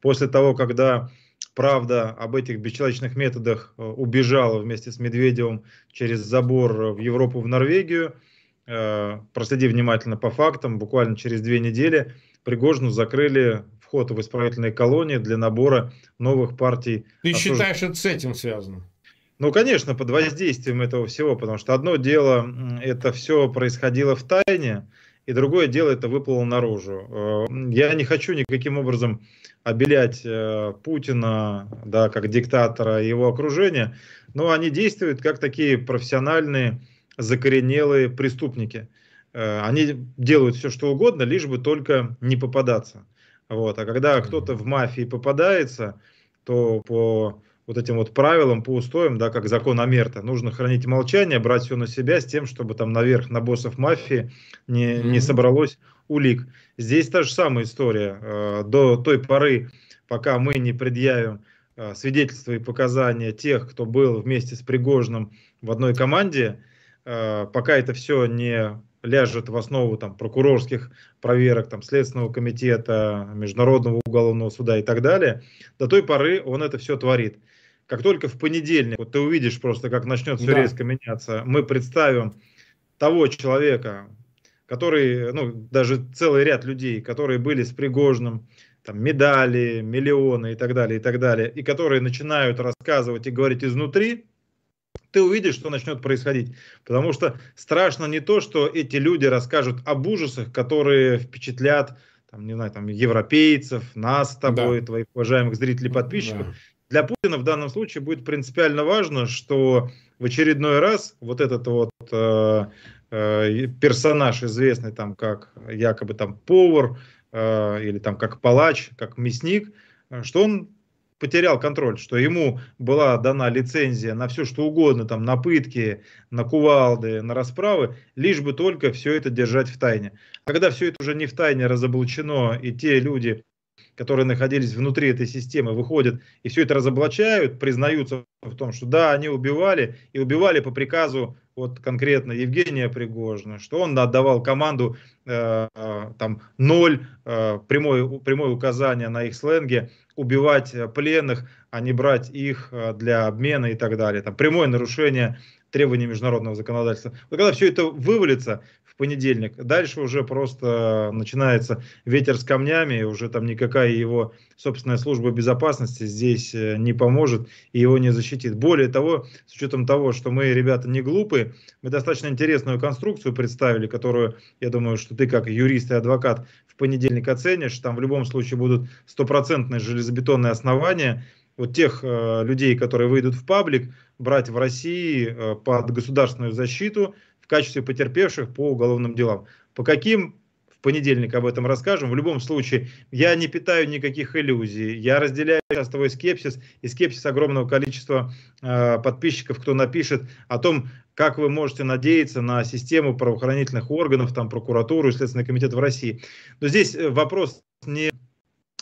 После того, когда правда об этих бесчеловечных методах убежала вместе с Медведевым через забор в Европу, в Норвегию, проследи внимательно по фактам, буквально через две недели – Пригожину закрыли вход в исправительные колонии для набора новых партий. Ты осужд... считаешь, это с этим связано? Ну, конечно, под воздействием этого всего, потому что одно дело, это все происходило в тайне, и другое дело, это выплыло наружу. Э, я не хочу никаким образом обелять э, Путина, да, как диктатора и его окружение, но они действуют как такие профессиональные, закоренелые преступники – Э, они делают все, что угодно, лишь бы только не попадаться. Вот. А когда кто-то в мафии попадается, то по вот этим вот правилам, по устоям, да, как закон Амерта, нужно хранить молчание, брать все на себя с тем, чтобы там наверх на боссов мафии не, не собралось улик. Здесь та же самая история. Э, до той поры, пока мы не предъявим э, свидетельства и показания тех, кто был вместе с Пригожным в одной команде, пока это все не ляжет в основу там, прокурорских проверок, там, Следственного комитета, Международного уголовного суда и так далее, до той поры он это все творит. Как только в понедельник, вот ты увидишь просто, как начнет все да. резко меняться, мы представим того человека, который, ну, даже целый ряд людей, которые были с Пригожным, там, медали, миллионы и так далее, и так далее, и которые начинают рассказывать и говорить изнутри, ты увидишь, что начнет происходить. Потому что страшно не то, что эти люди расскажут об ужасах, которые впечатлят, там, не знаю, там, европейцев, нас с тобой, да. твоих уважаемых зрителей, подписчиков. Да. Для Путина в данном случае будет принципиально важно, что в очередной раз вот этот вот э, э, персонаж, известный там как якобы там повар э, или там как палач, как мясник, э, что он потерял контроль, что ему была дана лицензия на все что угодно, там, на пытки, на кувалды, на расправы, лишь бы только все это держать в тайне. А когда все это уже не в тайне разоблачено, и те люди, которые находились внутри этой системы, выходят и все это разоблачают, признаются в том, что да, они убивали, и убивали по приказу вот конкретно Евгения Пригожина, что он отдавал команду э, э там ноль, э, прямое, прямое указание на их сленге убивать э, пленных, а не брать их э, для обмена и так далее. Там прямое нарушение требований международного законодательства. Вот когда все это вывалится, понедельник. Дальше уже просто начинается ветер с камнями, уже там никакая его собственная служба безопасности здесь э, не поможет и его не защитит. Более того, с учетом того, что мы, ребята, не глупы, мы достаточно интересную конструкцию представили, которую, я думаю, что ты как юрист и адвокат в понедельник оценишь. Там в любом случае будут стопроцентные железобетонные основания, вот тех э, людей, которые выйдут в паблик, брать в России э, под государственную защиту в качестве потерпевших по уголовным делам. По каким в понедельник об этом расскажем. В любом случае, я не питаю никаких иллюзий. Я разделяю сейчас твой скепсис и скепсис огромного количества э, подписчиков, кто напишет о том, как вы можете надеяться на систему правоохранительных органов, там, прокуратуру и Следственный комитет в России. Но здесь э, вопрос не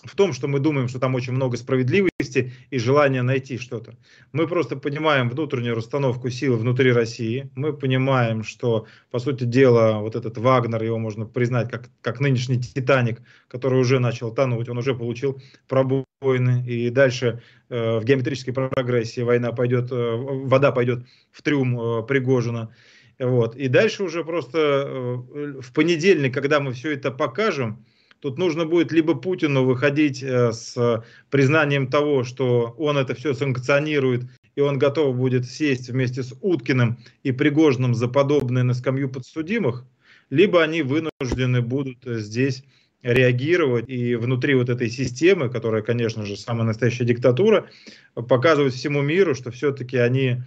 в том, что мы думаем, что там очень много справедливости, жесткости и желания найти что-то. Мы просто понимаем внутреннюю расстановку сил внутри России. Мы понимаем, что, по сути дела, вот этот Вагнер, его можно признать как, как нынешний Титаник, который уже начал тонуть, он уже получил пробоины. И дальше э, в геометрической прогрессии война пойдет, э, вода пойдет в трюм э, Пригожина. Вот. И дальше уже просто э, в понедельник, когда мы все это покажем, Тут нужно будет либо Путину выходить э, с признанием того, что он это все санкционирует, и он готов будет сесть вместе с Уткиным и Пригожным за подобное на скамью подсудимых, либо они вынуждены будут здесь реагировать и внутри вот этой системы, которая, конечно же, самая настоящая диктатура, показывать всему миру, что все-таки они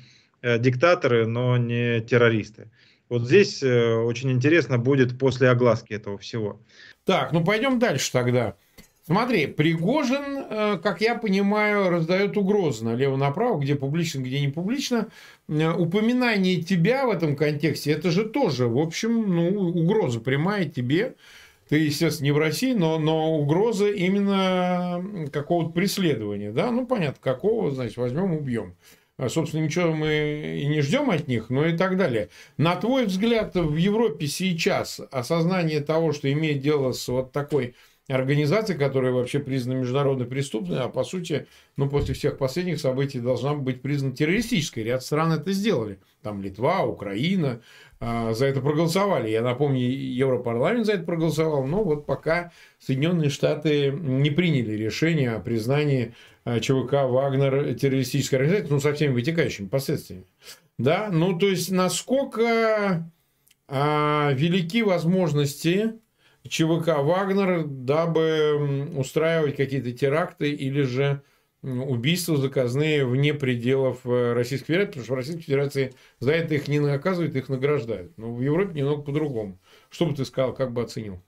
э, диктаторы, но не террористы. Вот здесь э, очень интересно будет после огласки этого всего. Так, ну пойдем дальше тогда. Смотри, Пригожин, э, как я понимаю, раздает угрозы налево-направо, где публично, где не публично. Э, упоминание тебя в этом контексте, это же тоже, в общем, ну, угроза прямая тебе. Ты, естественно, не в России, но, но угроза именно какого-то преследования. Да? Ну, понятно, какого, значит, возьмем, убьем. А, собственно, ничего мы и не ждем от них, но ну и так далее. На твой взгляд, в Европе сейчас осознание того, что имеет дело с вот такой организацией, которая вообще признана международно преступной, а по сути, ну, после всех последних событий должна быть признана террористической. Ряд стран это сделали. Там Литва, Украина, а, за это проголосовали. Я напомню, Европарламент за это проголосовал, но вот пока Соединенные Штаты не приняли решение о признании а, ЧВК «Вагнер» террористической организацией, ну, со всеми вытекающими последствиями. Да, ну, то есть, насколько а, велики возможности ЧВК «Вагнер», дабы устраивать какие-то теракты или же убийства заказные вне пределов э, Российской Федерации, потому что в Российской Федерации за это их не наказывают, их награждают. Но в Европе немного по-другому. Что бы ты сказал, как бы оценил?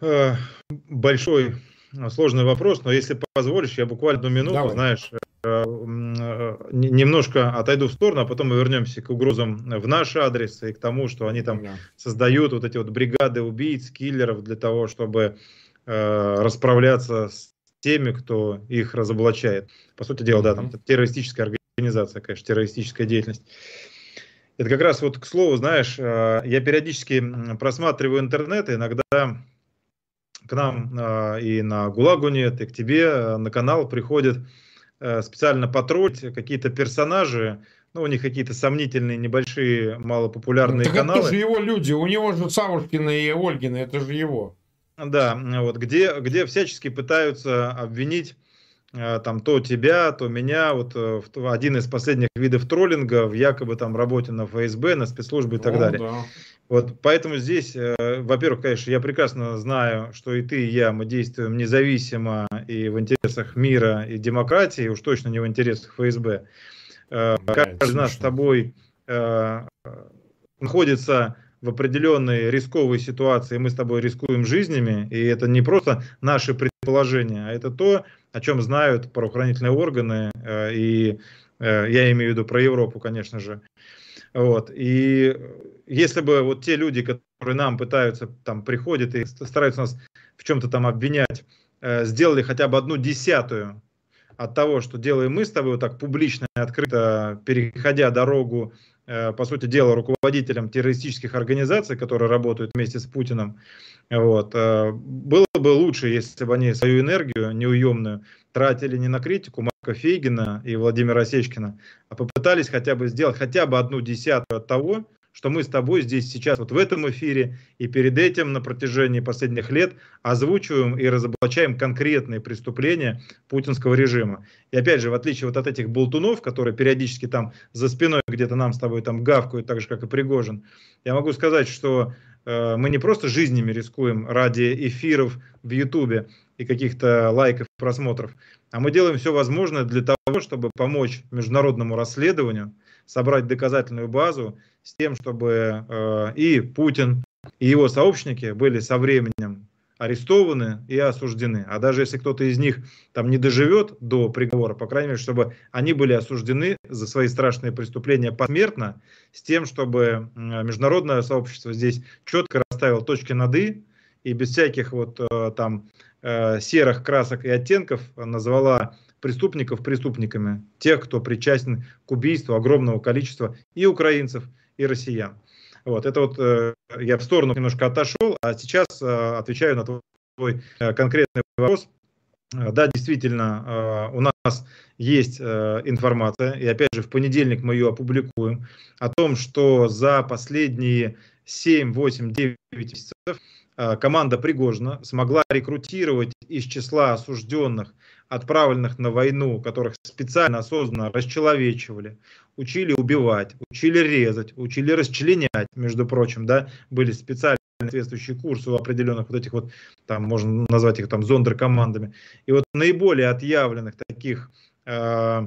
Э, большой э, сложный вопрос, но если позволишь, я буквально одну минуту, Давай. знаешь, немножко отойду в сторону, а потом мы вернемся к угрозам в наш адрес и к тому, что они там да. создают вот эти вот бригады убийц, киллеров для того, чтобы расправляться с теми, кто их разоблачает. По сути дела, да, там террористическая организация, конечно, террористическая деятельность. Это как раз вот к слову, знаешь, э, я периодически просматриваю интернет, и иногда к нам э, и на Гулагу и к тебе э, на канал приходят специально патрулить какие-то персонажи, ну, у них какие-то сомнительные, небольшие, малопопулярные так каналы. это же его люди, у него же Савушкина и Ольгины, это же его. Да, вот, где, где всячески пытаются обвинить э, там то тебя, то меня, вот э, в, один из последних видов троллинга в якобы там работе на ФСБ, на спецслужбы и так О, далее. Да. Вот, поэтому здесь, э, во-первых, конечно, я прекрасно знаю, что и ты, и я, мы действуем независимо и в интересах мира и демократии, уж точно не в интересах ФСБ. Э, да, каждый из нас с тобой э, находится в определенной рисковой ситуации мы с тобой рискуем жизнями, и это не просто наши предположения, а это то, о чем знают правоохранительные органы, э, и э, я имею в виду про Европу, конечно же. Вот. И если бы вот те люди, которые нам пытаются, там, приходят и стараются нас в чем-то там обвинять, э, сделали хотя бы одну десятую от того, что делаем мы с тобой вот так публично и открыто, переходя дорогу Э, по сути дела, руководителям террористических организаций, которые работают вместе с Путиным, вот, э, было бы лучше, если бы они свою энергию неуемную тратили не на критику Марка Фейгина и Владимира Осечкина, а попытались хотя бы сделать хотя бы одну десятую от того, что мы с тобой здесь сейчас, вот в этом эфире и перед этим на протяжении последних лет озвучиваем и разоблачаем конкретные преступления путинского режима. И опять же, в отличие вот от этих болтунов, которые периодически там за спиной где-то нам с тобой там гавкают, так же, как и Пригожин, я могу сказать, что э, мы не просто жизнями рискуем ради эфиров в Ютубе и каких-то лайков, просмотров, а мы делаем все возможное для того, чтобы помочь международному расследованию, собрать доказательную базу с тем, чтобы э, и Путин, и его сообщники были со временем арестованы и осуждены. А даже если кто-то из них там не доживет до приговора, по крайней мере, чтобы они были осуждены за свои страшные преступления посмертно, с тем, чтобы международное сообщество здесь четко расставило точки над «и», и без всяких вот э, там э, серых красок и оттенков назвала преступников преступниками, тех, кто причастен к убийству огромного количества и украинцев, и россиян. Вот, это вот э, я в сторону немножко отошел, а сейчас э, отвечаю на твой э, конкретный вопрос. Э, да, действительно, э, у нас есть э, информация, и опять же, в понедельник мы ее опубликуем, о том, что за последние 7, 8, 9 месяцев команда Пригожина смогла рекрутировать из числа осужденных отправленных на войну, которых специально осознанно расчеловечивали, учили убивать, учили резать, учили расчленять, между прочим, да, были специальные соответствующие курсы у определенных вот этих вот, там можно назвать их там зондеркомандами. И вот наиболее отъявленных таких э,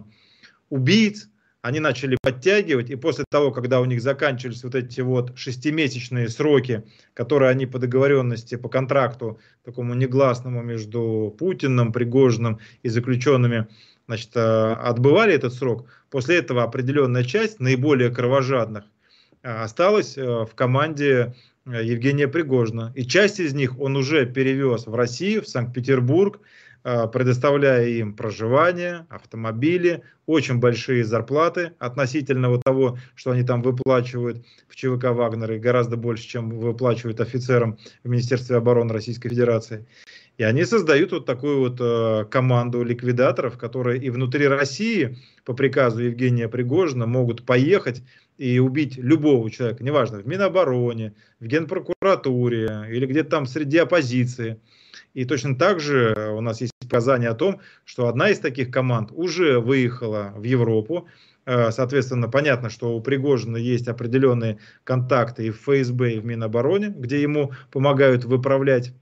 убийц, они начали подтягивать, и после того, когда у них заканчивались вот эти вот шестимесячные сроки, которые они по договоренности, по контракту такому негласному между Путиным, Пригожиным и заключенными, значит, э, отбывали этот срок, после этого определенная часть наиболее кровожадных э, осталась э, в команде Евгения Пригожина. И часть из них он уже перевез в Россию, в Санкт-Петербург, Э, предоставляя им проживание, автомобили, очень большие зарплаты относительно вот того, что они там выплачивают в ЧВК Вагнера, и гораздо больше, чем выплачивают офицерам в Министерстве обороны Российской Федерации. И они создают вот такую вот э, команду ликвидаторов, которые и внутри России по приказу Евгения Пригожина могут поехать и убить любого человека, неважно, в Минобороне, в Генпрокуратуре или где-то там среди оппозиции – и точно так же э, у нас есть показания о том, что одна из таких команд уже выехала в Европу. Э, соответственно, понятно, что у Пригожина есть определенные контакты и в ФСБ, и в Минобороне, где ему помогают выправлять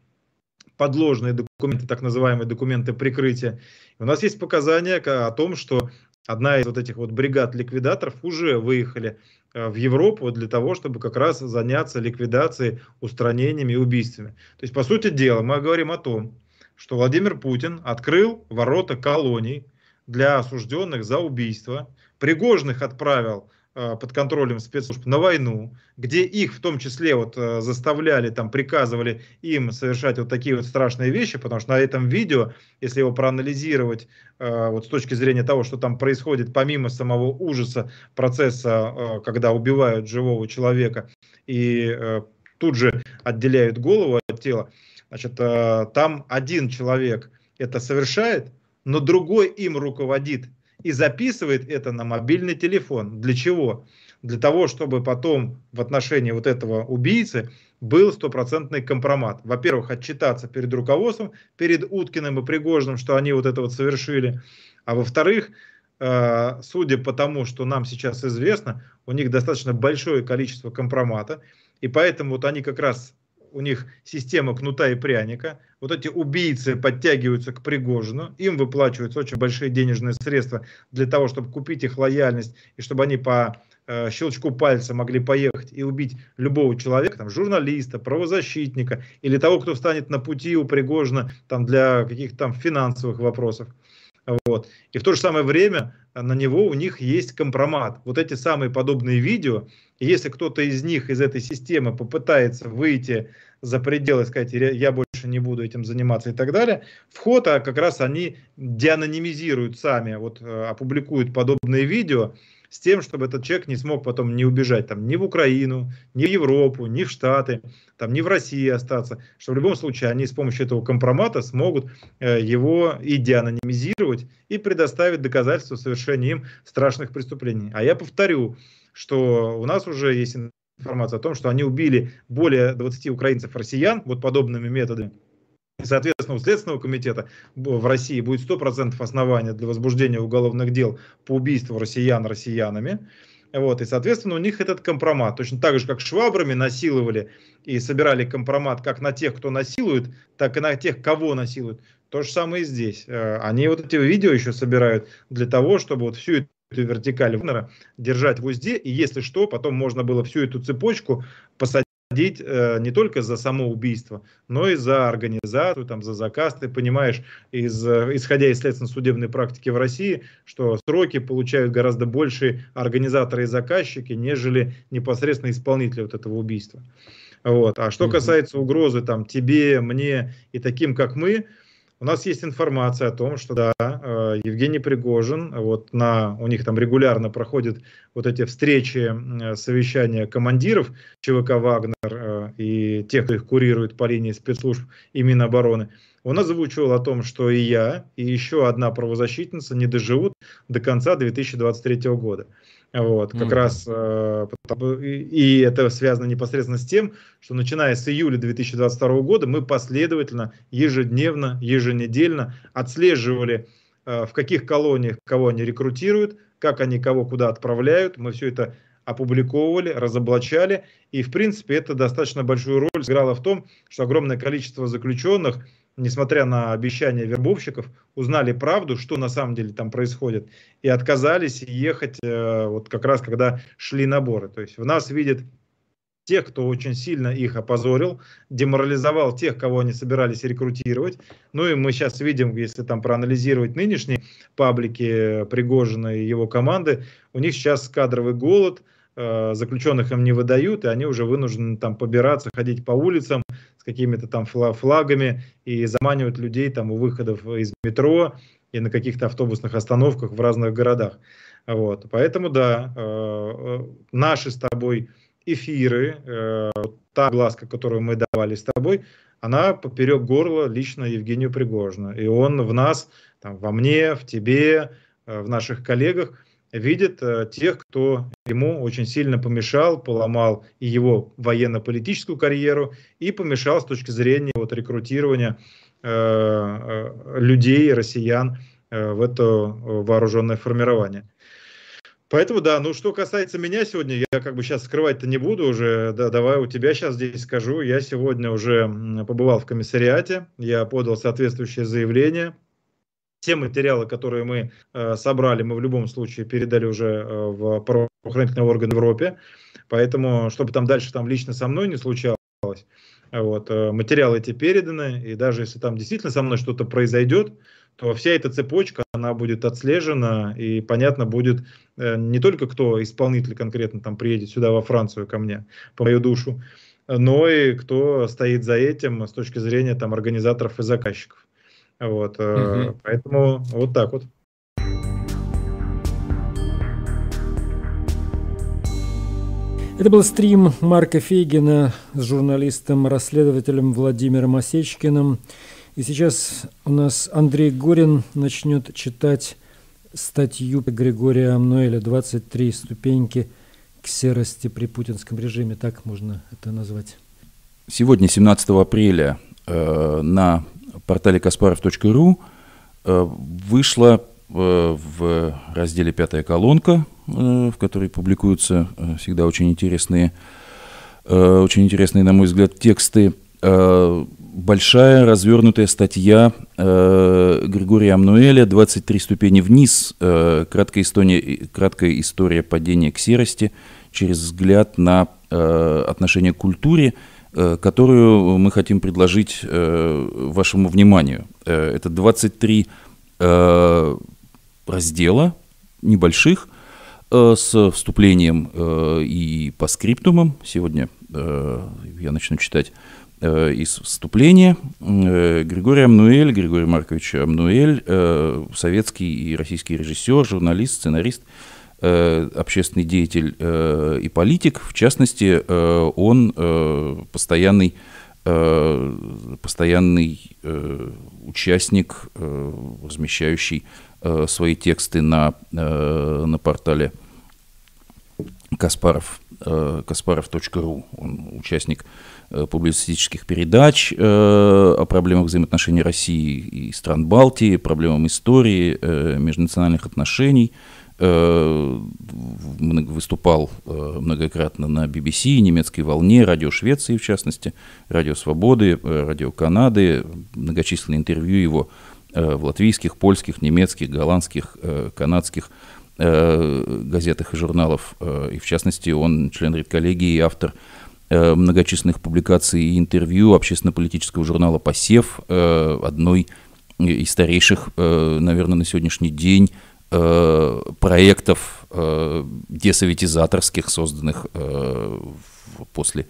подложные документы, так называемые документы прикрытия. И у нас есть показания о том, что одна из вот этих вот бригад ликвидаторов уже выехали Э, в Европу для того, чтобы как раз заняться ликвидацией, устранениями и убийствами. То есть, по сути дела, мы говорим о том, что Владимир Путин открыл ворота колоний для осужденных за убийство, Пригожных отправил Э, под контролем спецслужб на войну, где их в том числе вот э, заставляли, там приказывали им совершать вот такие вот страшные вещи, потому что на этом видео, если его проанализировать э, вот с точки зрения того, что там происходит, помимо самого ужаса процесса, когда убивают живого человека и тут же отделяют голову от тела, значит, там один человек это совершает, но другой им руководит и записывает это на мобильный телефон. Для чего? Для того, чтобы потом в отношении вот этого убийцы был стопроцентный компромат. Во-первых, отчитаться перед руководством, перед Уткиным и Пригожным, что они вот это вот совершили. А во-вторых, э, судя по тому, что нам сейчас известно, у них достаточно большое количество компромата, и поэтому вот они как раз у них система кнута и пряника. Вот эти убийцы подтягиваются к Пригожину, им выплачиваются очень большие денежные средства для того, чтобы купить их лояльность и чтобы они по э, щелчку пальца могли поехать и убить любого человека, там, журналиста, правозащитника или того, кто встанет на пути у Пригожина там, для каких-то там финансовых вопросов. Вот. И в то же самое время э, на него у них есть компромат. Вот эти самые подобные видео, если кто-то из них, из этой системы попытается выйти за пределы, сказать, я больше не буду этим заниматься и так далее, вход, а как раз они деанонимизируют сами, вот э, опубликуют подобные видео, с тем, чтобы этот человек не смог потом не убежать там ни в Украину, ни в Европу, ни в Штаты, там, ни в России остаться, что в любом случае они с помощью этого компромата смогут э, его и деанонимизировать и предоставить доказательства совершения им страшных преступлений. А я повторю, что у нас уже есть информация о том, что они убили более 20 украинцев-россиян вот подобными методами соответственно, у Следственного комитета в России будет 100% основания для возбуждения уголовных дел по убийству россиян россиянами. Вот, и, соответственно, у них этот компромат. Точно так же, как швабрами насиловали и собирали компромат как на тех, кто насилует, так и на тех, кого насилуют. То же самое и здесь. Э, они вот эти видео еще собирают для того, чтобы вот всю эту вертикаль Вагнера держать в узде, и если что, потом можно было всю эту цепочку посадить садить э, не только за само убийство, но и за организацию, там, за заказ. Ты понимаешь, из, э, исходя из следственно-судебной практики в России, что сроки получают гораздо больше организаторы и заказчики, нежели непосредственно исполнители вот этого убийства. Вот. А что касается угрозы там, тебе, мне и таким, как мы, у нас есть информация о том, что да, э, Евгений Пригожин, вот на, у них там регулярно проходят вот эти встречи, совещания командиров ЧВК «Вагнер» э, и тех, кто их курирует по линии спецслужб и Минобороны. Он озвучивал о том, что и я, и еще одна правозащитница не доживут до конца 2023 года. Вот, как mm раз э, и это связано непосредственно с тем, что начиная с июля 2022 года мы последовательно, ежедневно, еженедельно отслеживали, э, в каких колониях кого они рекрутируют, как они кого куда отправляют. Мы все это опубликовывали, разоблачали. И, в принципе, это достаточно большую роль сыграло в том, что огромное количество заключенных – несмотря на обещания вербовщиков, узнали правду, что на самом деле там происходит, и отказались ехать э, вот как раз, когда шли наборы. То есть в нас видят тех, кто очень сильно их опозорил, деморализовал тех, кого они собирались рекрутировать. Ну и мы сейчас видим, если там проанализировать нынешние паблики э, Пригожина и его команды, у них сейчас кадровый голод, э, заключенных им не выдают, и они уже вынуждены там побираться, ходить по улицам, какими-то там флагами и заманивают людей там у выходов из метро и на каких-то автобусных остановках в разных городах. Вот. Поэтому, да, э, э наши с тобой эфиры, э, та глазка, которую мы давали с тобой, она поперек горла лично Евгению Пригожину. И он в нас, там, во мне, в тебе, э, в наших коллегах видит э, тех, кто ему очень сильно помешал, поломал и его военно-политическую карьеру, и помешал с точки зрения вот, рекрутирования э, э, людей, россиян в это вооруженное формирование. Поэтому да, ну что касается меня сегодня, я как бы сейчас скрывать-то не буду уже, да, давай у тебя сейчас здесь скажу. Я сегодня уже побывал в комиссариате, я подал соответствующее заявление, все материалы, которые мы э, собрали, мы в любом случае передали уже э, в правоохранительные органы в Европе. Поэтому, чтобы там дальше там лично со мной не случалось, вот, э, материалы эти переданы, и даже если там действительно со мной что-то произойдет, то вся эта цепочка, она будет отслежена, и понятно будет э, не только кто исполнитель конкретно там приедет сюда во Францию ко мне, по мою душу, но и кто стоит за этим с точки зрения там организаторов и заказчиков. Вот, угу. Поэтому вот так вот. Это был стрим Марка Фейгина с журналистом-расследователем Владимиром Осечкиным. И сейчас у нас Андрей Горин начнет читать статью Григория Амноэля «23 ступеньки к серости при путинском режиме». Так можно это назвать. Сегодня, 17 апреля, э, на портале kasparov.ru э, вышла э, в разделе «Пятая колонка», э, в которой публикуются всегда очень интересные, очень интересные, на мой взгляд, тексты. Большая развернутая статья Григория Амнуэля «23 ступени вниз. Краткая история, краткая история падения к серости через взгляд на отношение к культуре» Э, которую мы хотим предложить э, вашему вниманию. Э, это 23 раздела небольших с вступлением и по скриптумам. Сегодня я начну читать из вступления. Григория Амнуэль, Григория Марковича Амнуэль, советский и российский режиссер, журналист, сценарист – Э, общественный деятель э, и политик. В частности, э, он постоянный, постоянный участник, размещающий свои тексты на, на портале Каспаров, Каспаров.ру. Он участник публицистических передач о проблемах взаимоотношений России и стран Балтии, проблемам истории, межнациональных отношений – Э, выступал э, многократно на BBC, немецкой волне, радио Швеции в частности, радио Свободы, э, радио Канады, многочисленные интервью его в латвийских, польских, немецких, голландских, канадских газетах и журналов. И в частности, он член редколлегии и автор многочисленных публикаций и интервью общественно-политического журнала «Посев», одной из старейших, наверное, на сегодняшний день э, проектов э, десоветизаторских, созданных э, после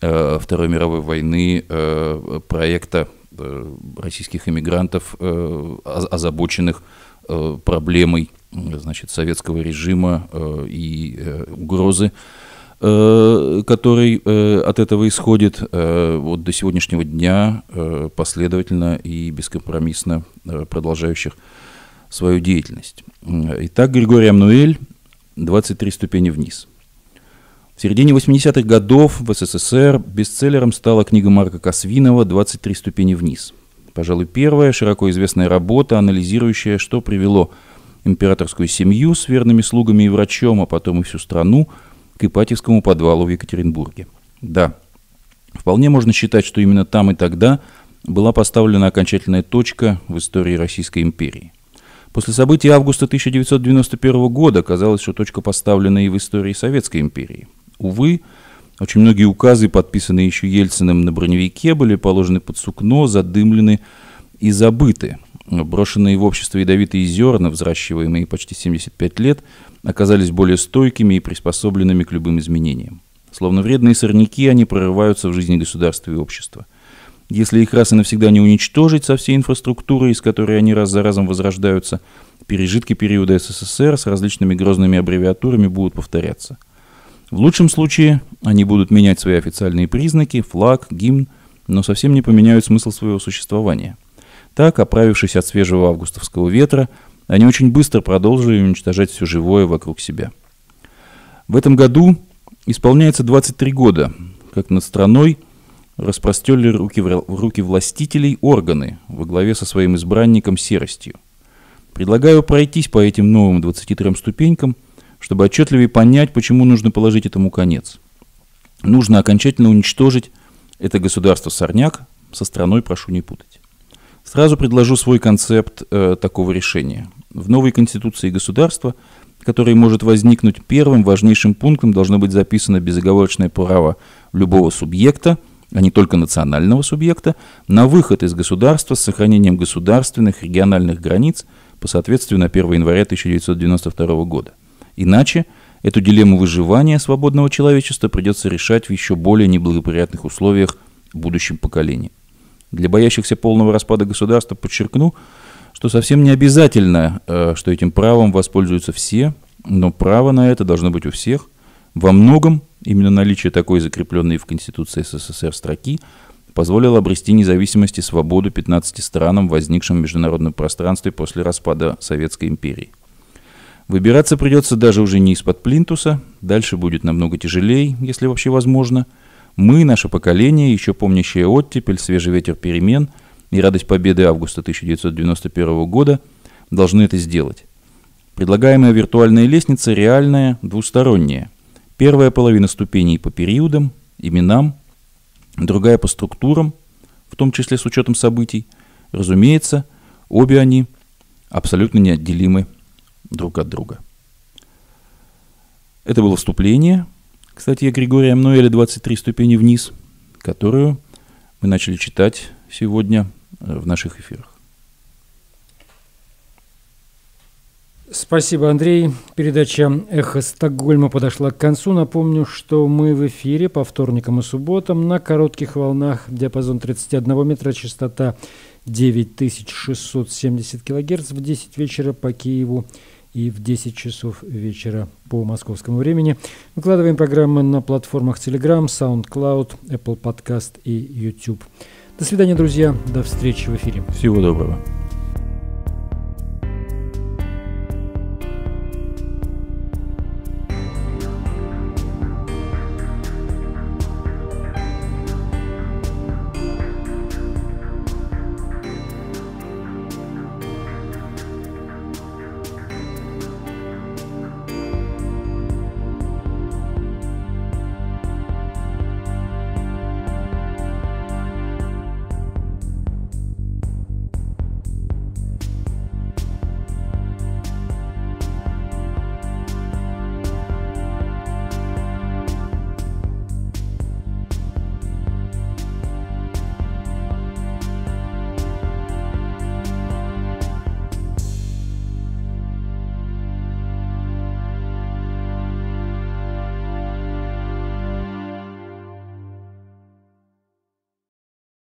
э, Второй мировой войны, э, проекта э, российских иммигрантов, э, озабоченных э, проблемой э, значит, советского режима э, и э, угрозы э, который э, от этого исходит, вот до сегодняшнего дня последовательно и бескомпромиссно продолжающих свою деятельность. Итак, Григорий Амнуэль, 23 ступени вниз. В середине 80-х годов в СССР бестселлером стала книга Марка Косвинова «23 ступени вниз». Пожалуй, первая широко известная работа, анализирующая, что привело императорскую семью с верными слугами и врачом, а потом и всю страну, к Ипатьевскому подвалу в Екатеринбурге. Да, вполне можно считать, что именно там и тогда была поставлена окончательная точка в истории Российской империи – После событий августа 1991 года казалось, что точка поставлена и в истории Советской империи. Увы, очень многие указы, подписанные еще Ельциным на броневике, были положены под сукно, задымлены и забыты. Брошенные в общество ядовитые зерна, взращиваемые почти 75 лет, оказались более стойкими и приспособленными к любым изменениям. Словно вредные сорняки, они прорываются в жизни государства и общества. Если их раз и навсегда не уничтожить со всей инфраструктурой, из которой они раз за разом возрождаются, пережитки периода СССР с различными грозными аббревиатурами будут повторяться. В лучшем случае они будут менять свои официальные признаки, флаг, гимн, но совсем не поменяют смысл своего существования. Так, оправившись от свежего августовского ветра, они очень быстро продолжили уничтожать все живое вокруг себя. В этом году исполняется 23 года, как над страной – распростерли руки, в руки властителей органы во главе со своим избранником Серостью. Предлагаю пройтись по этим новым 23 ступенькам, чтобы отчетливее понять, почему нужно положить этому конец. Нужно окончательно уничтожить это государство Сорняк, со страной прошу не путать. Сразу предложу свой концепт э, такого решения. В новой конституции государства, которая может возникнуть первым важнейшим пунктом, должно быть записано безоговорочное право любого субъекта – а не только национального субъекта, на выход из государства с сохранением государственных региональных границ по соответствию на 1 января 1992 года. Иначе эту дилемму выживания свободного человечества придется решать в еще более неблагоприятных условиях будущем поколении. Для боящихся полного распада государства подчеркну, что совсем не обязательно, э, что этим правом воспользуются все, но право на это должно быть у всех. Во многом Именно наличие такой закрепленной в Конституции СССР строки позволило обрести независимость и свободу 15 странам, возникшим в международном пространстве после распада Советской империи. Выбираться придется даже уже не из-под плинтуса, дальше будет намного тяжелее, если вообще возможно. Мы, наше поколение, еще помнящее оттепель, свежий ветер перемен и радость победы августа 1991 года, должны это сделать. Предлагаемая виртуальная лестница реальная, двусторонняя – Первая половина ступеней по периодам, именам, другая по структурам, в том числе с учетом событий. Разумеется, обе они абсолютно неотделимы друг от друга. Это было вступление к статье Григория а Мнуэля «23 ступени вниз», которую мы начали читать сегодня в наших эфирах. Спасибо, Андрей. Передача «Эхо Стокгольма» подошла к концу. Напомню, что мы в эфире по вторникам и субботам на коротких волнах. Диапазон 31 метра, частота 9670 килогерц в 10 вечера по Киеву и в 10 часов вечера по московскому времени. Выкладываем программы на платформах Telegram, SoundCloud, Apple Podcast и YouTube. До свидания, друзья. До встречи в эфире. Всего доброго.